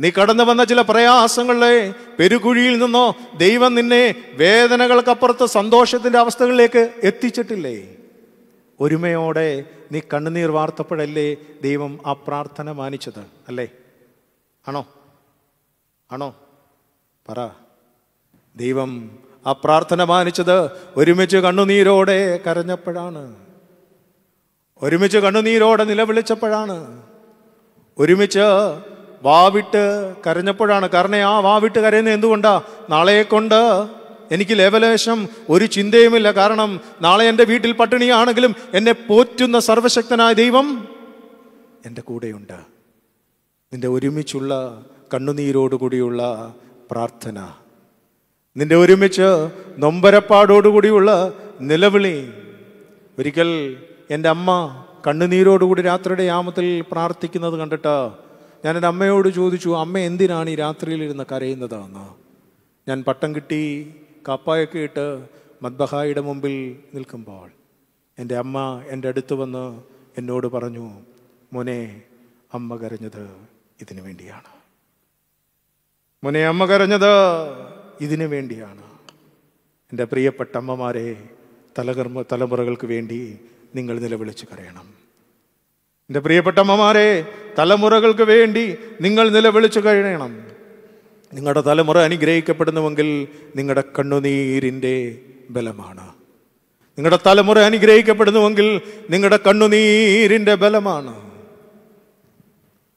നീ കടന്നു വന്ന ചില പ്രയാസങ്ങളിലെ പെരുകുഴിയിൽ നിന്നോ ദൈവം നിന്നെ വേദനകൾക്കപ്പുറത്ത് സന്തോഷത്തിൻ്റെ അവസ്ഥകളിലേക്ക് എത്തിച്ചിട്ടില്ലേ ഒരുമയോടെ നീ കണ്ണുനീർ വാർത്തപ്പോഴല്ലേ ദൈവം ആ പ്രാർത്ഥന മാനിച്ചത് അല്ലേ ആണോ ആണോ പറ ദൈവം ആ പ്രാർത്ഥന മാനിച്ചത് ഒരുമിച്ച് കണ്ണുനീരോടെ കരഞ്ഞപ്പോഴാണ് ഒരുമിച്ച് കണ്ണുനീരോടെ നിലവിളിച്ചപ്പോഴാണ് ഒരുമിച്ച് വാവിട്ട് കരഞ്ഞപ്പോഴാണ് കാരണം ആ വാവിട്ട് കരയുന്നത് എന്തുകൊണ്ടാ നാളെയെ കൊണ്ട് എനിക്ക് ലേവലേശം ഒരു ചിന്തയുമില്ല കാരണം നാളെ എൻ്റെ വീട്ടിൽ പട്ടിണിയാണെങ്കിലും എന്നെ പോറ്റുന്ന സർവശക്തനായ ദൈവം എൻ്റെ കൂടെയുണ്ട് നിൻ്റെ ഒരുമിച്ചുള്ള കണ്ണുനീരോടുകൂടിയുള്ള പ്രാർത്ഥന നിൻ്റെ ഒരുമിച്ച് നൊമ്പരപ്പാടോടുകൂടിയുള്ള നിലവിളി ഒരിക്കൽ എൻ്റെ അമ്മ കണ്ണുനീരോടുകൂടി രാത്രിയുടെ യാമത്തിൽ പ്രാർത്ഥിക്കുന്നത് കണ്ടിട്ട് ഞാൻ എൻ്റെ അമ്മയോട് ചോദിച്ചു അമ്മ എന്തിനാണ് ഈ രാത്രിയിലിരുന്ന് കരയുന്നതെന്ന് ഞാൻ പട്ടം കിട്ടി കപ്പായൊക്കെ ഇട്ട് മദ്ബഹായുടെ മുമ്പിൽ നിൽക്കുമ്പോൾ എൻ്റെ അമ്മ എൻ്റെ അടുത്ത് വന്ന് എന്നോട് പറഞ്ഞു മോനെ അമ്മ കരഞ്ഞത് ഇതിനു വേണ്ടിയാണ് മോനെ അമ്മ കരഞ്ഞത് ഇതിനു വേണ്ടിയാണ് എൻ്റെ പ്രിയപ്പെട്ട അമ്മമാരെ തലകർമ്മ തലമുറകൾക്ക് വേണ്ടി നിങ്ങൾ നിലവിളിച്ച് കരയണം എൻ്റെ പ്രിയപ്പെട്ട അമ്മമാരെ തലമുറകൾക്ക് വേണ്ടി നിങ്ങൾ നിലവിളിച്ച് കഴിയണം നിങ്ങളുടെ തലമുറ അനുഗ്രഹിക്കപ്പെടുന്നുവെങ്കിൽ നിങ്ങളുടെ കണ്ണുനീരിൻ്റെ ബലമാണ് നിങ്ങളുടെ തലമുറ അനുഗ്രഹിക്കപ്പെടുന്നുവെങ്കിൽ നിങ്ങളുടെ കണ്ണുനീരിൻ്റെ ബലമാണ്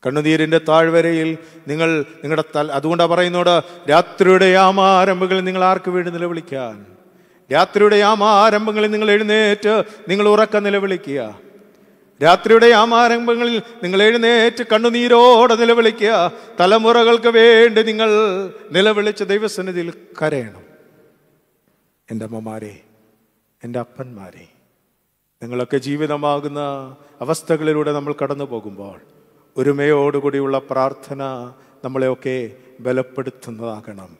കണ്ണുനീരിൻ്റെ താഴ്വരയിൽ നിങ്ങൾ നിങ്ങളുടെ തൽ അതുകൊണ്ടാണ് പറയുന്നോട് രാത്രിയുടെ ആമാരമ്പുകളിൽ നിങ്ങൾ ആർക്ക് വേണ്ടി നിലവിളിക്കാൻ രാത്രിയുടെ ആമാരംഭങ്ങളിൽ നിങ്ങൾ എഴുന്നേറ്റ് നിങ്ങൾ ഉറക്ക നിലവിളിക്കുക രാത്രിയുടെ ആമാരംഭങ്ങളിൽ നിങ്ങൾ എഴുന്നേറ്റ് കണ്ണുനീരോടെ നിലവിളിക്കുക തലമുറകൾക്ക് വേണ്ടി നിങ്ങൾ നിലവിളിച്ച് ദൈവസന്നിധിയിൽ കരയണം എൻ്റെ അമ്മമാരെ എൻ്റെ അപ്പന്മാരെ നിങ്ങളൊക്കെ ജീവിതമാകുന്ന അവസ്ഥകളിലൂടെ നമ്മൾ കടന്നു പോകുമ്പോൾ ഒരുമയോടുകൂടിയുള്ള പ്രാർത്ഥന നമ്മളെയൊക്കെ ബലപ്പെടുത്തുന്നതാകണം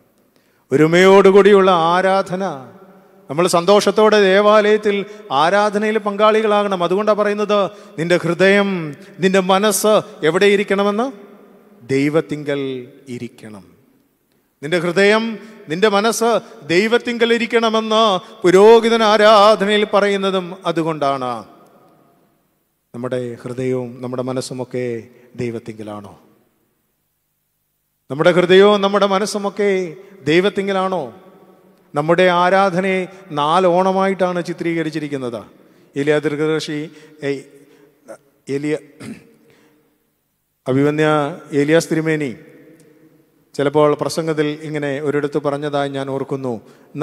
ഒരുമയോടുകൂടിയുള്ള ആരാധന നമ്മൾ സന്തോഷത്തോടെ ദേവാലയത്തിൽ ആരാധനയിൽ പങ്കാളികളാകണം അതുകൊണ്ടാണ് പറയുന്നത് നിന്റെ ഹൃദയം നിന്റെ മനസ്സ് എവിടെ ഇരിക്കണമെന്ന് ദൈവത്തിങ്കൽ ഇരിക്കണം നിന്റെ ഹൃദയം നിന്റെ മനസ്സ് ദൈവത്തിങ്കൽ ഇരിക്കണമെന്ന് പുരോഹിതൻ ആരാധനയിൽ പറയുന്നതും അതുകൊണ്ടാണ് നമ്മുടെ ഹൃദയവും നമ്മുടെ മനസ്സുമൊക്കെ ദൈവത്തിങ്കിലാണോ നമ്മുടെ ഹൃദയവും നമ്മുടെ മനസ്സുമൊക്കെ ദൈവത്തിങ്കിലാണോ നമ്മുടെ ആരാധനയെ നാലോണമായിട്ടാണ് ചിത്രീകരിച്ചിരിക്കുന്നത് എലിയ ദീർഘദർശി എലിയ അഭിമന്യ ഏലിയാസ് തിരുമേനി ചിലപ്പോൾ പ്രസംഗത്തിൽ ഇങ്ങനെ ഒരിടത്ത് പറഞ്ഞതായി ഞാൻ ഓർക്കുന്നു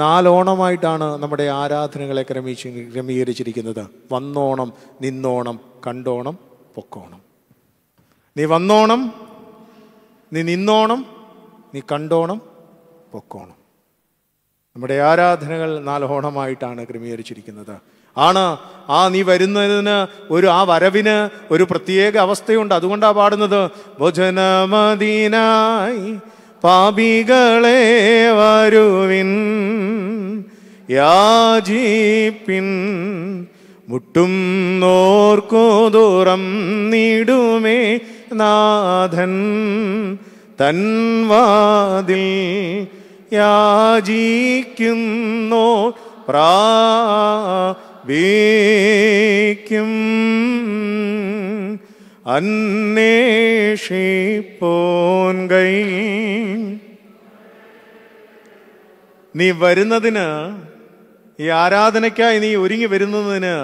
നാലോണമായിട്ടാണ് നമ്മുടെ ആരാധനകളെ ക്രമീശ ക്രമീകരിച്ചിരിക്കുന്നത് വന്നോണം നിന്നോണം കണ്ടോണം പൊക്കോണം നീ വന്നോണം നീ നിന്നോണം നീ കണ്ടോണം പൊക്കോണം നമ്മുടെ ആരാധനകൾ നാലോണമായിട്ടാണ് ക്രമീകരിച്ചിരിക്കുന്നത് ആണ് ആ നീ വരുന്നതിന് ഒരു ആ വരവിന് ഒരു പ്രത്യേക അവസ്ഥയുണ്ട് അതുകൊണ്ടാണ് പാടുന്നത് ഭജനമദീനായി പാപികളെ വരുവിൻ യാജീപ്പിൻ മുട്ടും നോർക്കോതോറം നീടുമേ നാഥൻ തൻവാതിൽ യാചിക്കുന്നു പ്രാവീക്കും അന്വേഷിപ്പോൻ കൈ നീ വരുന്നതിന് ഈ ആരാധനയ്ക്കായി നീ ഒരുങ്ങി വരുന്നതിന്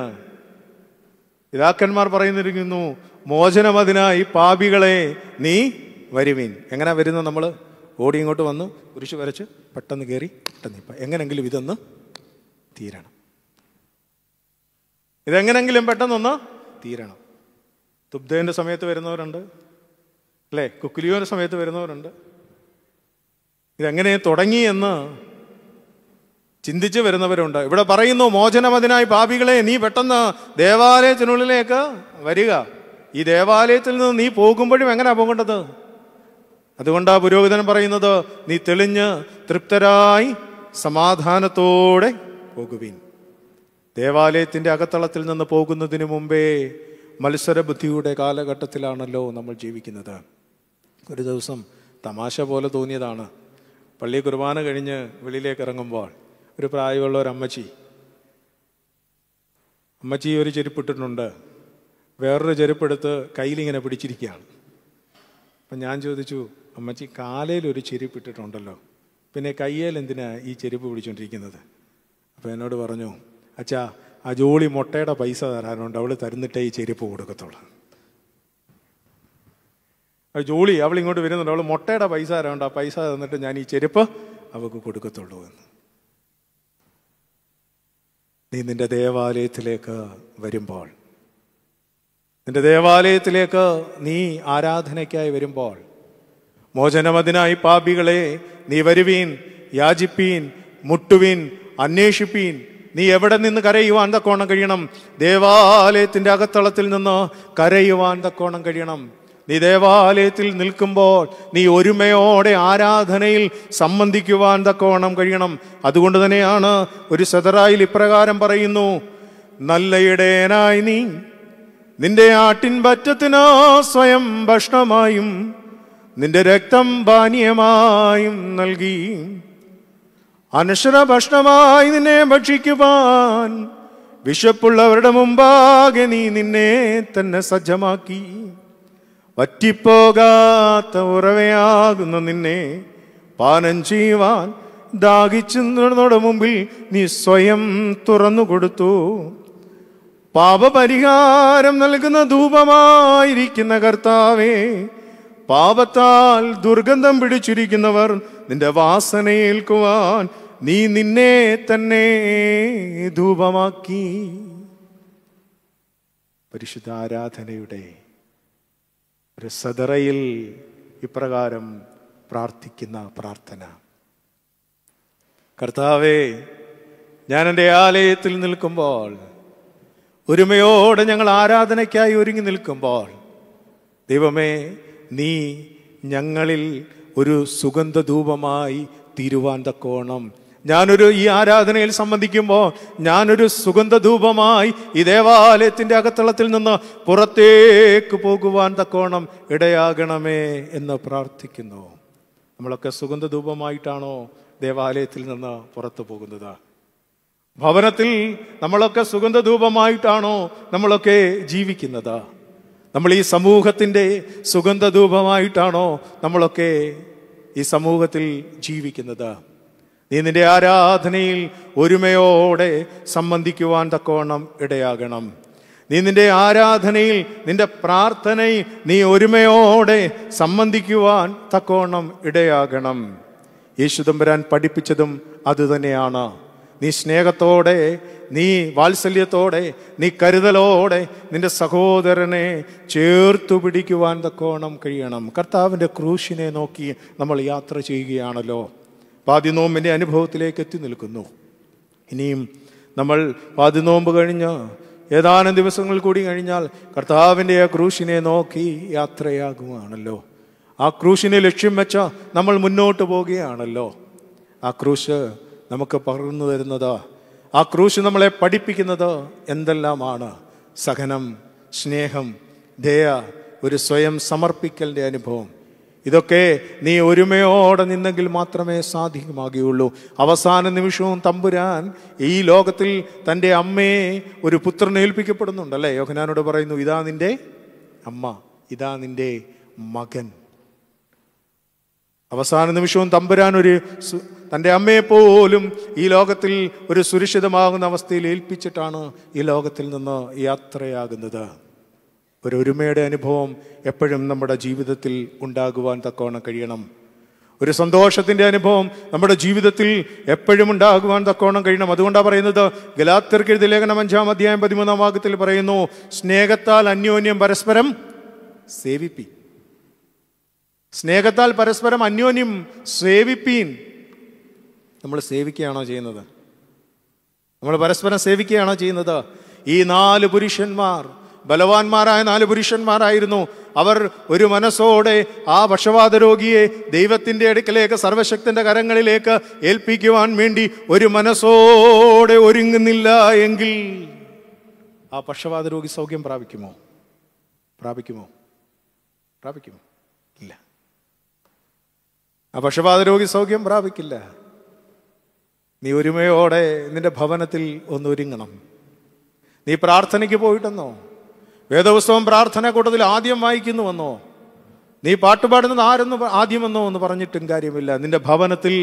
പിതാക്കന്മാർ പറയുന്നിരിക്കുന്നു മോചനം അതിനായി പാപികളെ നീ വരുവീൻ എങ്ങനെ വരുന്ന നമ്മൾ ഓടി ഇങ്ങോട്ട് വന്നു കുരിശ് വരച്ച് പെട്ടെന്ന് കയറി പെട്ടെന്ന് ഇപ്പം എങ്ങനെങ്കിലും ഇതൊന്ന് തീരണം ഇതെങ്ങനെങ്കിലും പെട്ടെന്നൊന്ന് തീരണം തുബ്ദേവിൻ്റെ സമയത്ത് വരുന്നവരുണ്ട് അല്ലേ കുക്കുലിയോൻ്റെ സമയത്ത് വരുന്നവരുണ്ട് ഇതെങ്ങനെ തുടങ്ങി എന്ന് ചിന്തിച്ച് വരുന്നവരുണ്ട് ഇവിടെ പറയുന്നു മോചനമതിനായി പാപികളെ നീ പെട്ടെന്ന് ദേവാലയത്തിനുള്ളിലേക്ക് വരിക ഈ ദേവാലയത്തിൽ നിന്ന് നീ പോകുമ്പോഴും എങ്ങനെയാണ് പോകേണ്ടത് അതുകൊണ്ട് ആ പുരോഹിതൻ പറയുന്നത് നീ തെളിഞ്ഞ് തൃപ്തരായി സമാധാനത്തോടെ പോകുവിൻ ദേവാലയത്തിൻ്റെ അകത്തളത്തിൽ നിന്ന് പോകുന്നതിന് മുമ്പേ ബുദ്ധിയുടെ കാലഘട്ടത്തിലാണല്ലോ നമ്മൾ ജീവിക്കുന്നത് ഒരു ദിവസം തമാശ പോലെ തോന്നിയതാണ് പള്ളി കുർബാന കഴിഞ്ഞ് വെളിയിലേക്ക് ഇറങ്ങുമ്പോൾ ഒരു പ്രായമുള്ള ഒരു അമ്മച്ചി അമ്മച്ചി ഒരു ചെരുപ്പിട്ടിട്ടുണ്ട് വേറൊരു ചെരുപ്പെടുത്ത് കയ്യിലിങ്ങനെ പിടിച്ചിരിക്കുകയാണ് അപ്പം ഞാൻ ചോദിച്ചു അമ്മച്ചി കാലയിൽ ഒരു ചെരുപ്പ് ഇട്ടിട്ടുണ്ടല്ലോ പിന്നെ കയ്യേൽ എന്തിനാ ഈ ചെരുപ്പ് പിടിച്ചോണ്ടിരിക്കുന്നത് അപ്പോൾ എന്നോട് പറഞ്ഞു അച്ഛാ ആ ജോളി മുട്ടയുടെ പൈസ തരാനുണ്ട് അവൾ തരുന്നിട്ടേ ഈ ചെരുപ്പ് കൊടുക്കത്തുള്ളൂ ജോളി അവൾ ഇങ്ങോട്ട് വരുന്നുണ്ട് അവൾ മുട്ടയുടെ പൈസ തരാനുണ്ട് ആ പൈസ തന്നിട്ട് ഞാൻ ഈ ചെരുപ്പ് അവൾക്ക് കൊടുക്കത്തുള്ളൂ എന്ന് നീ നിന്റെ ദേവാലയത്തിലേക്ക് വരുമ്പോൾ നിന്റെ ദേവാലയത്തിലേക്ക് നീ ആരാധനയ്ക്കായി വരുമ്പോൾ മോചനമതിനായി പാപികളെ നീ വരുവീൻ യാചിപ്പീൻ മുട്ടുവീൻ അന്വേഷിപ്പീൻ നീ എവിടെ നിന്ന് കരയുവാൻ തക്കോണം കഴിയണം ദേവാലയത്തിൻ്റെ അകത്തളത്തിൽ നിന്ന് കരയുവാൻ തക്കോണം കഴിയണം നീ ദേവാലയത്തിൽ നിൽക്കുമ്പോൾ നീ ഒരുമയോടെ ആരാധനയിൽ സംബന്ധിക്കുവാൻ തക്കോണം കഴിയണം അതുകൊണ്ട് തന്നെയാണ് ഒരു സെതറായിൽ ഇപ്രകാരം പറയുന്നു നല്ല നീ നിന്റെ ആട്ടിൻ പറ്റത്തിനോ സ്വയം ഭക്ഷണമായും നിന്റെ രക്തം പാനീയമായും നൽകി അനശ്വര ഭക്ഷണമായി നിന്നെ ഭക്ഷിക്കുവാൻ വിശപ്പുള്ളവരുടെ മുമ്പാകെ നീ നിന്നെ തന്നെ സജ്ജമാക്കി വറ്റിപ്പോകാത്ത ഉറവയാകുന്ന നിന്നെ പാനം ചെയ്യുവാൻ ദാഹിച്ചു മുമ്പിൽ നീ സ്വയം തുറന്നു കൊടുത്തു പാപപരിഹാരം നൽകുന്ന ധൂപമായിരിക്കുന്ന കർത്താവേ പാപത്താൽ ദുർഗന്ധം പിടിച്ചിരിക്കുന്നവർ നിന്റെ വാസനയേൽക്കുവാൻ നീ നിന്നെ തന്നെ ധൂപമാക്കി പരിശുദ്ധ ആരാധനയുടെ ഒരു സദറയിൽ ഇപ്രകാരം പ്രാർത്ഥിക്കുന്ന പ്രാർത്ഥന കർത്താവേ ഞാൻ എൻ്റെ ആലയത്തിൽ നിൽക്കുമ്പോൾ ഒരുമയോടെ ഞങ്ങൾ ആരാധനയ്ക്കായി ഒരുങ്ങി നിൽക്കുമ്പോൾ ദൈവമേ നീ ഞങ്ങളിൽ ഒരു സുഗന്ധധൂപമായി തീരുവാൻ തക്കോണം ഞാനൊരു ഈ ആരാധനയിൽ സംബന്ധിക്കുമ്പോൾ ഞാനൊരു സുഗന്ധധൂപമായി ഈ ദേവാലയത്തിൻ്റെ അകത്തളത്തിൽ നിന്ന് പുറത്തേക്ക് പോകുവാൻ തക്കോണം ഇടയാകണമേ എന്ന് പ്രാർത്ഥിക്കുന്നു നമ്മളൊക്കെ സുഗന്ധധൂപമായിട്ടാണോ ദേവാലയത്തിൽ നിന്ന് പുറത്തു പോകുന്നത് ഭവനത്തിൽ നമ്മളൊക്കെ സുഗന്ധധൂപമായിട്ടാണോ നമ്മളൊക്കെ ജീവിക്കുന്നത് നമ്മൾ ഈ സമൂഹത്തിൻ്റെ സുഗന്ധധൂപമായിട്ടാണോ നമ്മളൊക്കെ ഈ സമൂഹത്തിൽ ജീവിക്കുന്നത് നീ നിന്റെ ആരാധനയിൽ ഒരുമയോടെ സംബന്ധിക്കുവാൻ തക്കവണ്ണം ഇടയാകണം നീ നിന്റെ ആരാധനയിൽ നിന്റെ പ്രാർത്ഥനയിൽ നീ ഒരുമയോടെ സംബന്ധിക്കുവാൻ തക്കവണ്ണം ഇടയാകണം യേശുദമ്പരാൻ പഠിപ്പിച്ചതും അതുതന്നെയാണ് നീ സ്നേഹത്തോടെ നീ വാത്സല്യത്തോടെ നീ കരുതലോടെ നിന്റെ സഹോദരനെ ചേർത്തു പിടിക്കുവാൻ തക്കോണം കഴിയണം കർത്താവിൻ്റെ ക്രൂശിനെ നോക്കി നമ്മൾ യാത്ര ചെയ്യുകയാണല്ലോ പാതിനോമ്പിൻ്റെ അനുഭവത്തിലേക്ക് എത്തി നിൽക്കുന്നു ഇനിയും നമ്മൾ പാതിനോമ്പ് കഴിഞ്ഞ് ഏതാനും ദിവസങ്ങൾ കൂടി കഴിഞ്ഞാൽ കർത്താവിൻ്റെ ആ ക്രൂശിനെ നോക്കി യാത്രയാകുകയാണല്ലോ ആ ക്രൂശിനെ ലക്ഷ്യം വെച്ച നമ്മൾ മുന്നോട്ട് പോവുകയാണല്ലോ ആ ക്രൂശ് നമുക്ക് പകർന്നു തരുന്നത് ആ ക്രൂശ് നമ്മളെ പഠിപ്പിക്കുന്നത് എന്തെല്ലാമാണ് സഹനം സ്നേഹം ദയ ഒരു സ്വയം സമർപ്പിക്കലിൻ്റെ അനുഭവം ഇതൊക്കെ നീ ഒരുമയോടെ നിന്നെങ്കിൽ മാത്രമേ സാധ്യമാകുകയുള്ളൂ അവസാന നിമിഷവും തമ്പുരാൻ ഈ ലോകത്തിൽ തൻ്റെ അമ്മയെ ഒരു പുത്രനെ ഏൽപ്പിക്കപ്പെടുന്നുണ്ട് അല്ലേ യോഹനാനോട് പറയുന്നു ഇതാ നിൻ്റെ അമ്മ ഇതാ നിൻ്റെ മകൻ അവസാന നിമിഷവും തമ്പുരാൻ ഒരു തൻ്റെ അമ്മയെപ്പോലും ഈ ലോകത്തിൽ ഒരു സുരക്ഷിതമാകുന്ന അവസ്ഥയിൽ ഏൽപ്പിച്ചിട്ടാണ് ഈ ലോകത്തിൽ നിന്ന് യാത്രയാകുന്നത് ഒരു ഒരുമയുടെ അനുഭവം എപ്പോഴും നമ്മുടെ ജീവിതത്തിൽ ഉണ്ടാകുവാൻ തക്കവണ്ണം കഴിയണം ഒരു സന്തോഷത്തിൻ്റെ അനുഭവം നമ്മുടെ ജീവിതത്തിൽ എപ്പോഴും ഉണ്ടാകുവാൻ തക്കവണ്ണം കഴിയണം അതുകൊണ്ടാണ് പറയുന്നത് ഗലാത്തർക്കെഴുതി ലേഖനം അഞ്ചാം അധ്യായം പതിമൂന്നാം ഭാഗത്തിൽ പറയുന്നു സ്നേഹത്താൽ അന്യോന്യം പരസ്പരം സേവിപ്പി സ്നേഹത്താൽ പരസ്പരം അന്യോന്യം സേവിപ്പീൻ നമ്മൾ സേവിക്കുകയാണോ ചെയ്യുന്നത് നമ്മൾ പരസ്പരം സേവിക്കുകയാണോ ചെയ്യുന്നത് ഈ നാല് പുരുഷന്മാർ ബലവാന്മാരായ നാല് പുരുഷന്മാരായിരുന്നു അവർ ഒരു മനസ്സോടെ ആ പക്ഷപാത രോഗിയെ ദൈവത്തിൻ്റെ അടുക്കലേക്ക് സർവശക്തിൻ്റെ കരങ്ങളിലേക്ക് ഏൽപ്പിക്കുവാൻ വേണ്ടി ഒരു മനസ്സോടെ ഒരുങ്ങുന്നില്ല എങ്കിൽ ആ പക്ഷപാത രോഗി സൗഖ്യം പ്രാപിക്കുമോ പ്രാപിക്കുമോ പ്രാപിക്കുമോ ഇല്ല ആ പക്ഷപാത രോഗി സൗഖ്യം പ്രാപിക്കില്ല നീ ഒരുമയോടെ നിന്റെ ഭവനത്തിൽ ഒന്നൊരുങ്ങണം നീ പ്രാർത്ഥനയ്ക്ക് പോയിട്ടെന്നോ വേദപുസ്തകം പ്രാർത്ഥനാ കൂട്ടത്തിൽ ആദ്യം വായിക്കുന്നുവെന്നോ നീ പാട്ടുപാടുന്നത് ആരെന്ന് ആദ്യമെന്നോ എന്ന് പറഞ്ഞിട്ടും കാര്യമില്ല നിന്റെ ഭവനത്തിൽ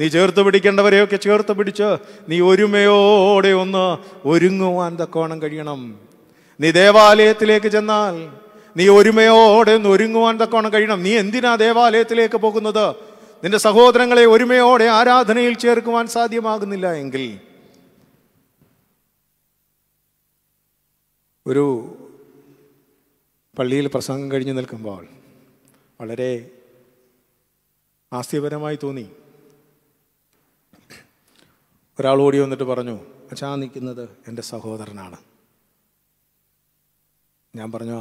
നീ ചേർത്ത് പിടിക്കേണ്ടവരെയൊക്കെ ചേർത്ത് പിടിച്ച് നീ ഒരുമയോടെ ഒന്ന് ഒരുങ്ങുവാൻ തക്കോണം കഴിയണം നീ ദേവാലയത്തിലേക്ക് ചെന്നാൽ നീ ഒരുമയോടെ ഒന്ന് ഒരുങ്ങുവാൻ തക്കോണം കഴിയണം നീ എന്തിനാ ദേവാലയത്തിലേക്ക് പോകുന്നത് നിന്റെ സഹോദരങ്ങളെ ഒരുമയോടെ ആരാധനയിൽ ചേർക്കുവാൻ സാധ്യമാകുന്നില്ല എങ്കിൽ ഒരു പള്ളിയിൽ പ്രസംഗം കഴിഞ്ഞ് നിൽക്കുമ്പോൾ വളരെ ആസ്യപരമായി തോന്നി ഒരാൾ ഓടി വന്നിട്ട് പറഞ്ഞു അച്ഛാ നിൽക്കുന്നത് എൻ്റെ സഹോദരനാണ് ഞാൻ പറഞ്ഞു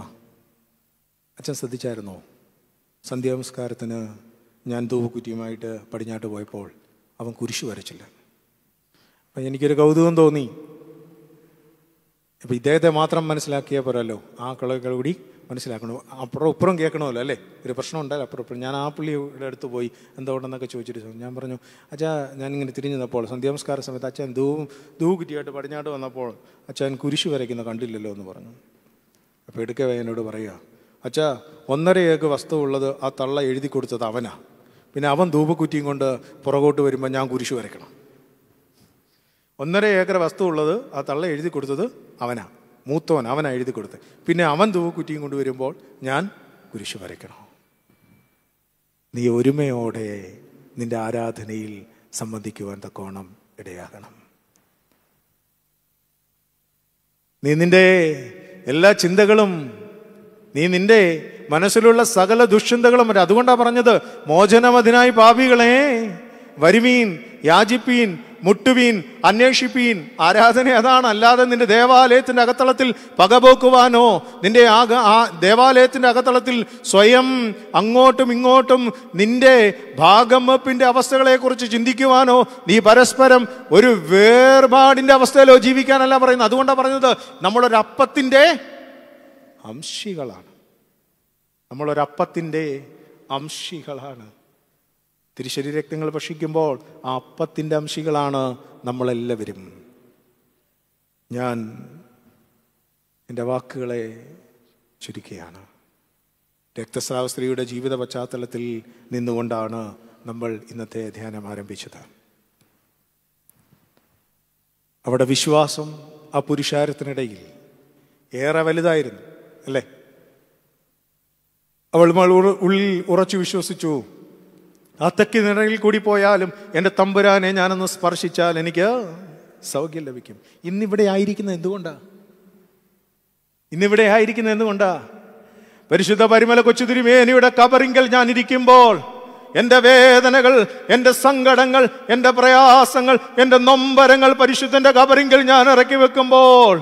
അച്ഛൻ ശ്രദ്ധിച്ചായിരുന്നോ നമസ്കാരത്തിന് ഞാൻ ധൂവക്കുറ്റിയുമായിട്ട് പടിഞ്ഞാട്ട് പോയപ്പോൾ അവൻ കുരിശു വരച്ചില്ല അപ്പം എനിക്കൊരു കൗതുകം തോന്നി അപ്പം ഇദ്ദേഹത്തെ മാത്രം മനസ്സിലാക്കിയാൽ പോരല്ലോ ആ കളകൾ കൂടി മനസ്സിലാക്കണം അപ്പുറം ഇപ്പുറം കേൾക്കണമല്ലോ അല്ലേ ഒരു പ്രശ്നം ഉണ്ടായാലും അപ്പുറം ഇപ്പുറം ഞാൻ ആ പുള്ളിയുടെ അടുത്ത് പോയി എന്തുകൊണ്ടെന്നൊക്കെ ചോദിച്ചിട്ട് ഞാൻ പറഞ്ഞു അച്ഛാ ഞാനിങ്ങനെ തിരിഞ്ഞു നിന്നപ്പോൾ സന്ധ്യാമസ്കാര സമയത്ത് അച്ഛൻ ധൂ ധൂ കുറ്റിയായിട്ട് പടിഞ്ഞാട്ട് വന്നപ്പോൾ അച്ഛൻ കുരിശു വരയ്ക്കുന്ന കണ്ടില്ലല്ലോ എന്ന് പറഞ്ഞു അപ്പോൾ എടുക്കവേ എന്നോട് പറയുക അച്ഛാ ഒന്നര ഏക്ക് വസ്തു ഉള്ളത് ആ തള്ള എഴുതി കൊടുത്തത് അവനാണ് പിന്നെ അവൻ ധൂപക്കുറ്റിയും കൊണ്ട് പുറകോട്ട് വരുമ്പോൾ ഞാൻ കുരിശു വരയ്ക്കണം ഒന്നര ഏക്കർ വസ്തു ഉള്ളത് ആ തള്ള എഴുതി കൊടുത്തത് അവനാ മൂത്തവൻ അവനാ എഴുതി കൊടുത്ത് പിന്നെ അവൻ ധൂപക്കുറ്റിയും വരുമ്പോൾ ഞാൻ കുരിശു വരയ്ക്കണം നീ ഒരുമയോടെ നിന്റെ ആരാധനയിൽ സംബന്ധിക്കുവാൻ തക്കോണം ഇടയാകണം നീ നിന്റെ എല്ലാ ചിന്തകളും നീ നിന്റെ മനസ്സിലുള്ള സകല ദുഷ്യന്തകളും വരും അതുകൊണ്ടാണ് പറഞ്ഞത് മോചനം അതിനായി പാപികളെ വരുവീൻ യാചിപ്പീൻ മുട്ടുവീൻ അന്വേഷിപ്പീൻ ആരാധന അതാണ് അല്ലാതെ നിന്റെ ദേവാലയത്തിൻ്റെ അകത്തളത്തിൽ പകപോക്കുവാനോ നിന്റെ ആക ആ ദേവാലയത്തിൻ്റെ അകത്തളത്തിൽ സ്വയം അങ്ങോട്ടും ഇങ്ങോട്ടും നിന്റെ ഭാഗം വെപ്പിൻ്റെ അവസ്ഥകളെക്കുറിച്ച് ചിന്തിക്കുവാനോ നീ പരസ്പരം ഒരു വേർപാടിൻ്റെ അവസ്ഥയിലോ ജീവിക്കാനല്ല പറയുന്നത് അതുകൊണ്ടാണ് പറയുന്നത് നമ്മളൊരപ്പത്തിൻ്റെ അംശികളാണ് നമ്മളൊരപ്പത്തിൻ്റെ അംശികളാണ് തിരുശരീരക്തങ്ങൾ ഭക്ഷിക്കുമ്പോൾ ആ അപ്പത്തിൻ്റെ അംശികളാണ് നമ്മളെല്ലാവരും ഞാൻ എൻ്റെ വാക്കുകളെ ചുരുക്കുകയാണ് രക്തസ്രാവ സ്ത്രീയുടെ ജീവിത പശ്ചാത്തലത്തിൽ നിന്നുകൊണ്ടാണ് നമ്മൾ ഇന്നത്തെ ധ്യാനം ആരംഭിച്ചത് അവിടെ വിശ്വാസം ആ പുരുഷാരത്തിനിടയിൽ ഏറെ വലുതായിരുന്നു അല്ലേ അവൾ ഉള്ളിൽ ഉറച്ചു വിശ്വസിച്ചു ആ തെക്കി കൂടി പോയാലും എൻ്റെ തമ്പുരാനെ ഞാനൊന്ന് സ്പർശിച്ചാൽ എനിക്ക് സൗഖ്യം ലഭിക്കും ഇന്നിവിടെ ആയിരിക്കുന്ന എന്തുകൊണ്ടാണ് ഇന്നിവിടെ ആയിരിക്കുന്ന എന്തുകൊണ്ടാ പരിശുദ്ധ പരിമല കൊച്ചുതിരുമേനിയുടെ കബറിങ്കൽ ഞാൻ ഇരിക്കുമ്പോൾ എൻ്റെ വേദനകൾ എൻ്റെ സങ്കടങ്ങൾ എൻ്റെ പ്രയാസങ്ങൾ എൻ്റെ നൊമ്പരങ്ങൾ പരിശുദ്ധൻ്റെ കബറിങ്കൽ ഞാൻ ഇറക്കി വെക്കുമ്പോൾ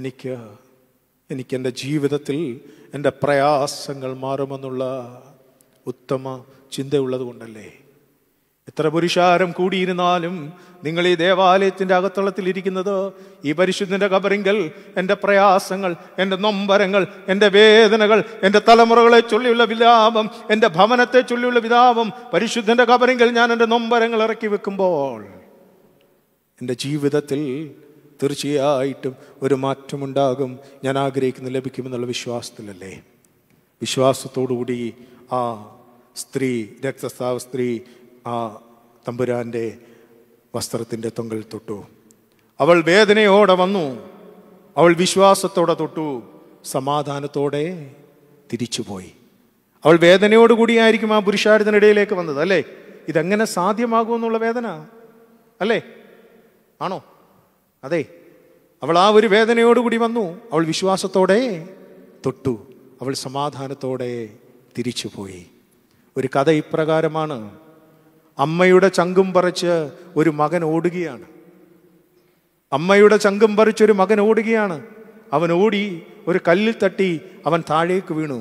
എനിക്ക് എനിക്കെൻ്റെ ജീവിതത്തിൽ എൻ്റെ പ്രയാസങ്ങൾ മാറുമെന്നുള്ള ഉത്തമ ചിന്തയുള്ളത് കൊണ്ടല്ലേ എത്ര പുരുഷാരം കൂടിയിരുന്നാലും നിങ്ങൾ ഈ ദേവാലയത്തിൻ്റെ അകത്തളത്തിൽ ഇരിക്കുന്നത് ഈ പരിശുദ്ധൻ്റെ കബറിങ്കൽ എൻ്റെ പ്രയാസങ്ങൾ എൻ്റെ നൊമ്പരങ്ങൾ എൻ്റെ വേദനകൾ എൻ്റെ തലമുറകളെ ചൊല്ലിയുള്ള വിതാപം എൻ്റെ ഭവനത്തെ ചൊല്ലിയുള്ള വിതാപം പരിശുദ്ധൻ്റെ കബറിങ്കൽ ഞാൻ എൻ്റെ നൊമ്പരങ്ങൾ ഇറക്കി വെക്കുമ്പോൾ എൻ്റെ ജീവിതത്തിൽ തീർച്ചയായിട്ടും ഒരു മാറ്റമുണ്ടാകും ഞാൻ ആഗ്രഹിക്കുന്ന ലഭിക്കുമെന്നുള്ള വിശ്വാസത്തിലല്ലേ വിശ്വാസത്തോടുകൂടി ആ സ്ത്രീ രക്തസ്രാവ സ്ത്രീ ആ തമ്പുരാൻ്റെ വസ്ത്രത്തിൻ്റെ തൊങ്കൽ തൊട്ടു അവൾ വേദനയോടെ വന്നു അവൾ വിശ്വാസത്തോടെ തൊട്ടു സമാധാനത്തോടെ തിരിച്ചുപോയി അവൾ വേദനയോടുകൂടിയായിരിക്കും ആ പുരുഷാരത്തിനിടയിലേക്ക് വന്നത് അല്ലേ ഇതെങ്ങനെ സാധ്യമാകുമെന്നുള്ള വേദന അല്ലേ ആണോ അതെ അവൾ ആ ഒരു വേദനയോടുകൂടി വന്നു അവൾ വിശ്വാസത്തോടെ തൊട്ടു അവൾ സമാധാനത്തോടെ തിരിച്ചുപോയി ഒരു കഥ ഇപ്രകാരമാണ് അമ്മയുടെ ചങ്കും പറിച്ച് ഒരു മകൻ ഓടുകയാണ് അമ്മയുടെ ചങ്കും പറിച്ചൊരു ഒരു മകൻ ഓടുകയാണ് അവൻ ഓടി ഒരു കല്ലിൽ തട്ടി അവൻ താഴേക്ക് വീണു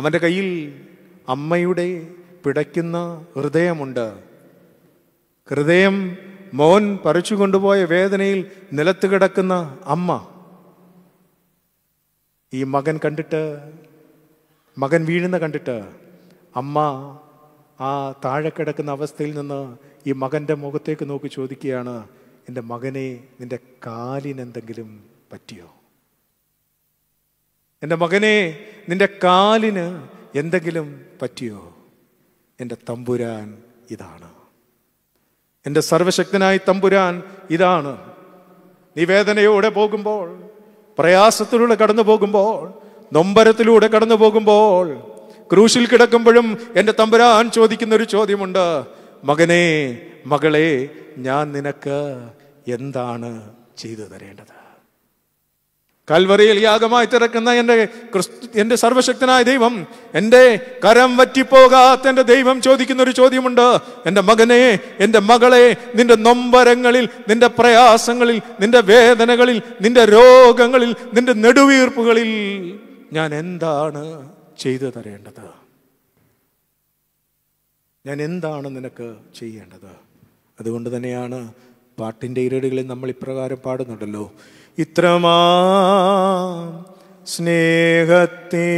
അവൻ്റെ കയ്യിൽ അമ്മയുടെ പിടയ്ക്കുന്ന ഹൃദയമുണ്ട് ഹൃദയം മോൻ പറിച്ചു കൊണ്ടുപോയ വേദനയിൽ നിലത്ത് കിടക്കുന്ന അമ്മ ഈ മകൻ കണ്ടിട്ട് മകൻ വീഴുന്ന കണ്ടിട്ട് അമ്മ ആ താഴെ കിടക്കുന്ന അവസ്ഥയിൽ നിന്ന് ഈ മകൻ്റെ മുഖത്തേക്ക് നോക്കി ചോദിക്കുകയാണ് എൻ്റെ മകനെ നിൻ്റെ കാലിനെന്തെങ്കിലും പറ്റിയോ എൻ്റെ മകനെ നിൻ്റെ കാലിന് എന്തെങ്കിലും പറ്റിയോ എൻ്റെ തമ്പുരാൻ ഇതാണ് എൻ്റെ സർവശക്തനായ തമ്പുരാൻ ഇതാണ് നിവേദനയോടെ പോകുമ്പോൾ പ്രയാസത്തിലൂടെ കടന്നു പോകുമ്പോൾ നൊമ്പരത്തിലൂടെ കടന്നു പോകുമ്പോൾ ക്രൂശിൽ കിടക്കുമ്പോഴും എൻ്റെ തമ്പുരാൻ ചോദിക്കുന്ന ഒരു ചോദ്യമുണ്ട് മകനെ മകളെ ഞാൻ നിനക്ക് എന്താണ് ചെയ്തു തരേണ്ടത് കൽവറിയിൽ യാഗമായി തിരക്കുന്ന എൻ്റെ ക്രിസ്തു എൻ്റെ സർവശക്തനായ ദൈവം എൻ്റെ കരം വറ്റിപ്പോകാത്ത എൻ്റെ ദൈവം ചോദിക്കുന്ന ഒരു ചോദ്യമുണ്ട് എൻ്റെ മകനെ എൻ്റെ മകളെ നിന്റെ നൊമ്പരങ്ങളിൽ നിന്റെ പ്രയാസങ്ങളിൽ നിന്റെ വേദനകളിൽ നിന്റെ രോഗങ്ങളിൽ നിന്റെ നെടുവീർപ്പുകളിൽ ഞാൻ എന്താണ് ചെയ്തു തരേണ്ടത് ഞാൻ എന്താണ് നിനക്ക് ചെയ്യേണ്ടത് അതുകൊണ്ട് തന്നെയാണ് പാട്ടിൻ്റെ ഇരടുകളിൽ നമ്മൾ ഇപ്രകാരം പാടുന്നുണ്ടല്ലോ ഇത്രമാ സ്നേഹത്തെ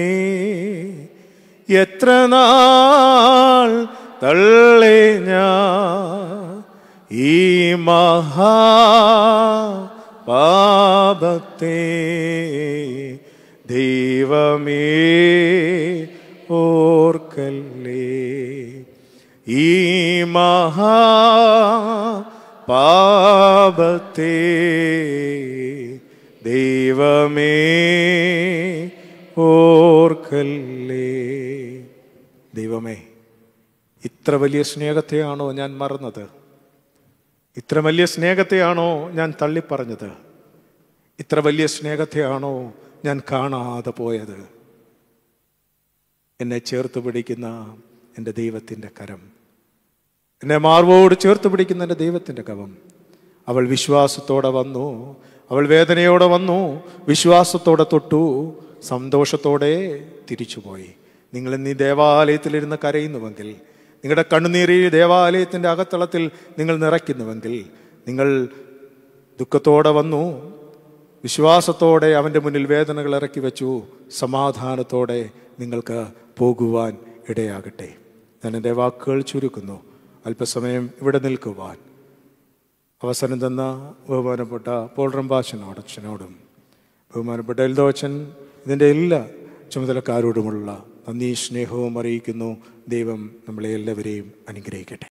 എത്ര നാൾ ഞാ ഞാൻ ഈ മഹാ പാപത്തെ ദൈവമേ ഓർക്കല്ലേ ഈ മഹാ പാപത്തെ ദൈവമേ ഓർക്കല്ലേ ദൈവമേ ഇത്ര വലിയ സ്നേഹത്തെയാണോ ഞാൻ മറന്നത് ഇത്ര വലിയ സ്നേഹത്തെയാണോ ഞാൻ തള്ളിപ്പറഞ്ഞത് ഇത്ര വലിയ സ്നേഹത്തെയാണോ ഞാൻ കാണാതെ പോയത് എന്നെ ചേർത്ത് പിടിക്കുന്ന എൻ്റെ ദൈവത്തിൻ്റെ കരം എന്നെ മാർവോട് ചേർത്ത് പിടിക്കുന്ന എൻ്റെ ദൈവത്തിൻ്റെ കവം അവൾ വിശ്വാസത്തോടെ വന്നു അവൾ വേദനയോടെ വന്നു വിശ്വാസത്തോടെ തൊട്ടു സന്തോഷത്തോടെ തിരിച്ചുപോയി നിങ്ങൾ നീ ദേവാലയത്തിലിരുന്ന് കരയുന്നുവെങ്കിൽ നിങ്ങളുടെ കണ്ണുനീരി ദേവാലയത്തിൻ്റെ അകത്തളത്തിൽ നിങ്ങൾ നിറയ്ക്കുന്നുവെങ്കിൽ നിങ്ങൾ ദുഃഖത്തോടെ വന്നു വിശ്വാസത്തോടെ അവൻ്റെ മുന്നിൽ വേദനകൾ ഇറക്കി വെച്ചു സമാധാനത്തോടെ നിങ്ങൾക്ക് പോകുവാൻ ഇടയാകട്ടെ ഞാൻ എൻ്റെ വാക്കുകൾ ചുരുക്കുന്നു അല്പസമയം ഇവിടെ നിൽക്കുവാൻ അവസരം തന്ന ബഹുമാനപ്പെട്ട പോൾ റംബാശനോട് അച്ഛനോടും ബഹുമാനപ്പെട്ട എൽദോച്ചൻ ഇതിൻ്റെ എല്ലാ ചുമതലക്കാരോടുമുള്ള നന്ദി സ്നേഹവും അറിയിക്കുന്നു ദൈവം നമ്മളെ എല്ലാവരെയും അനുഗ്രഹിക്കട്ടെ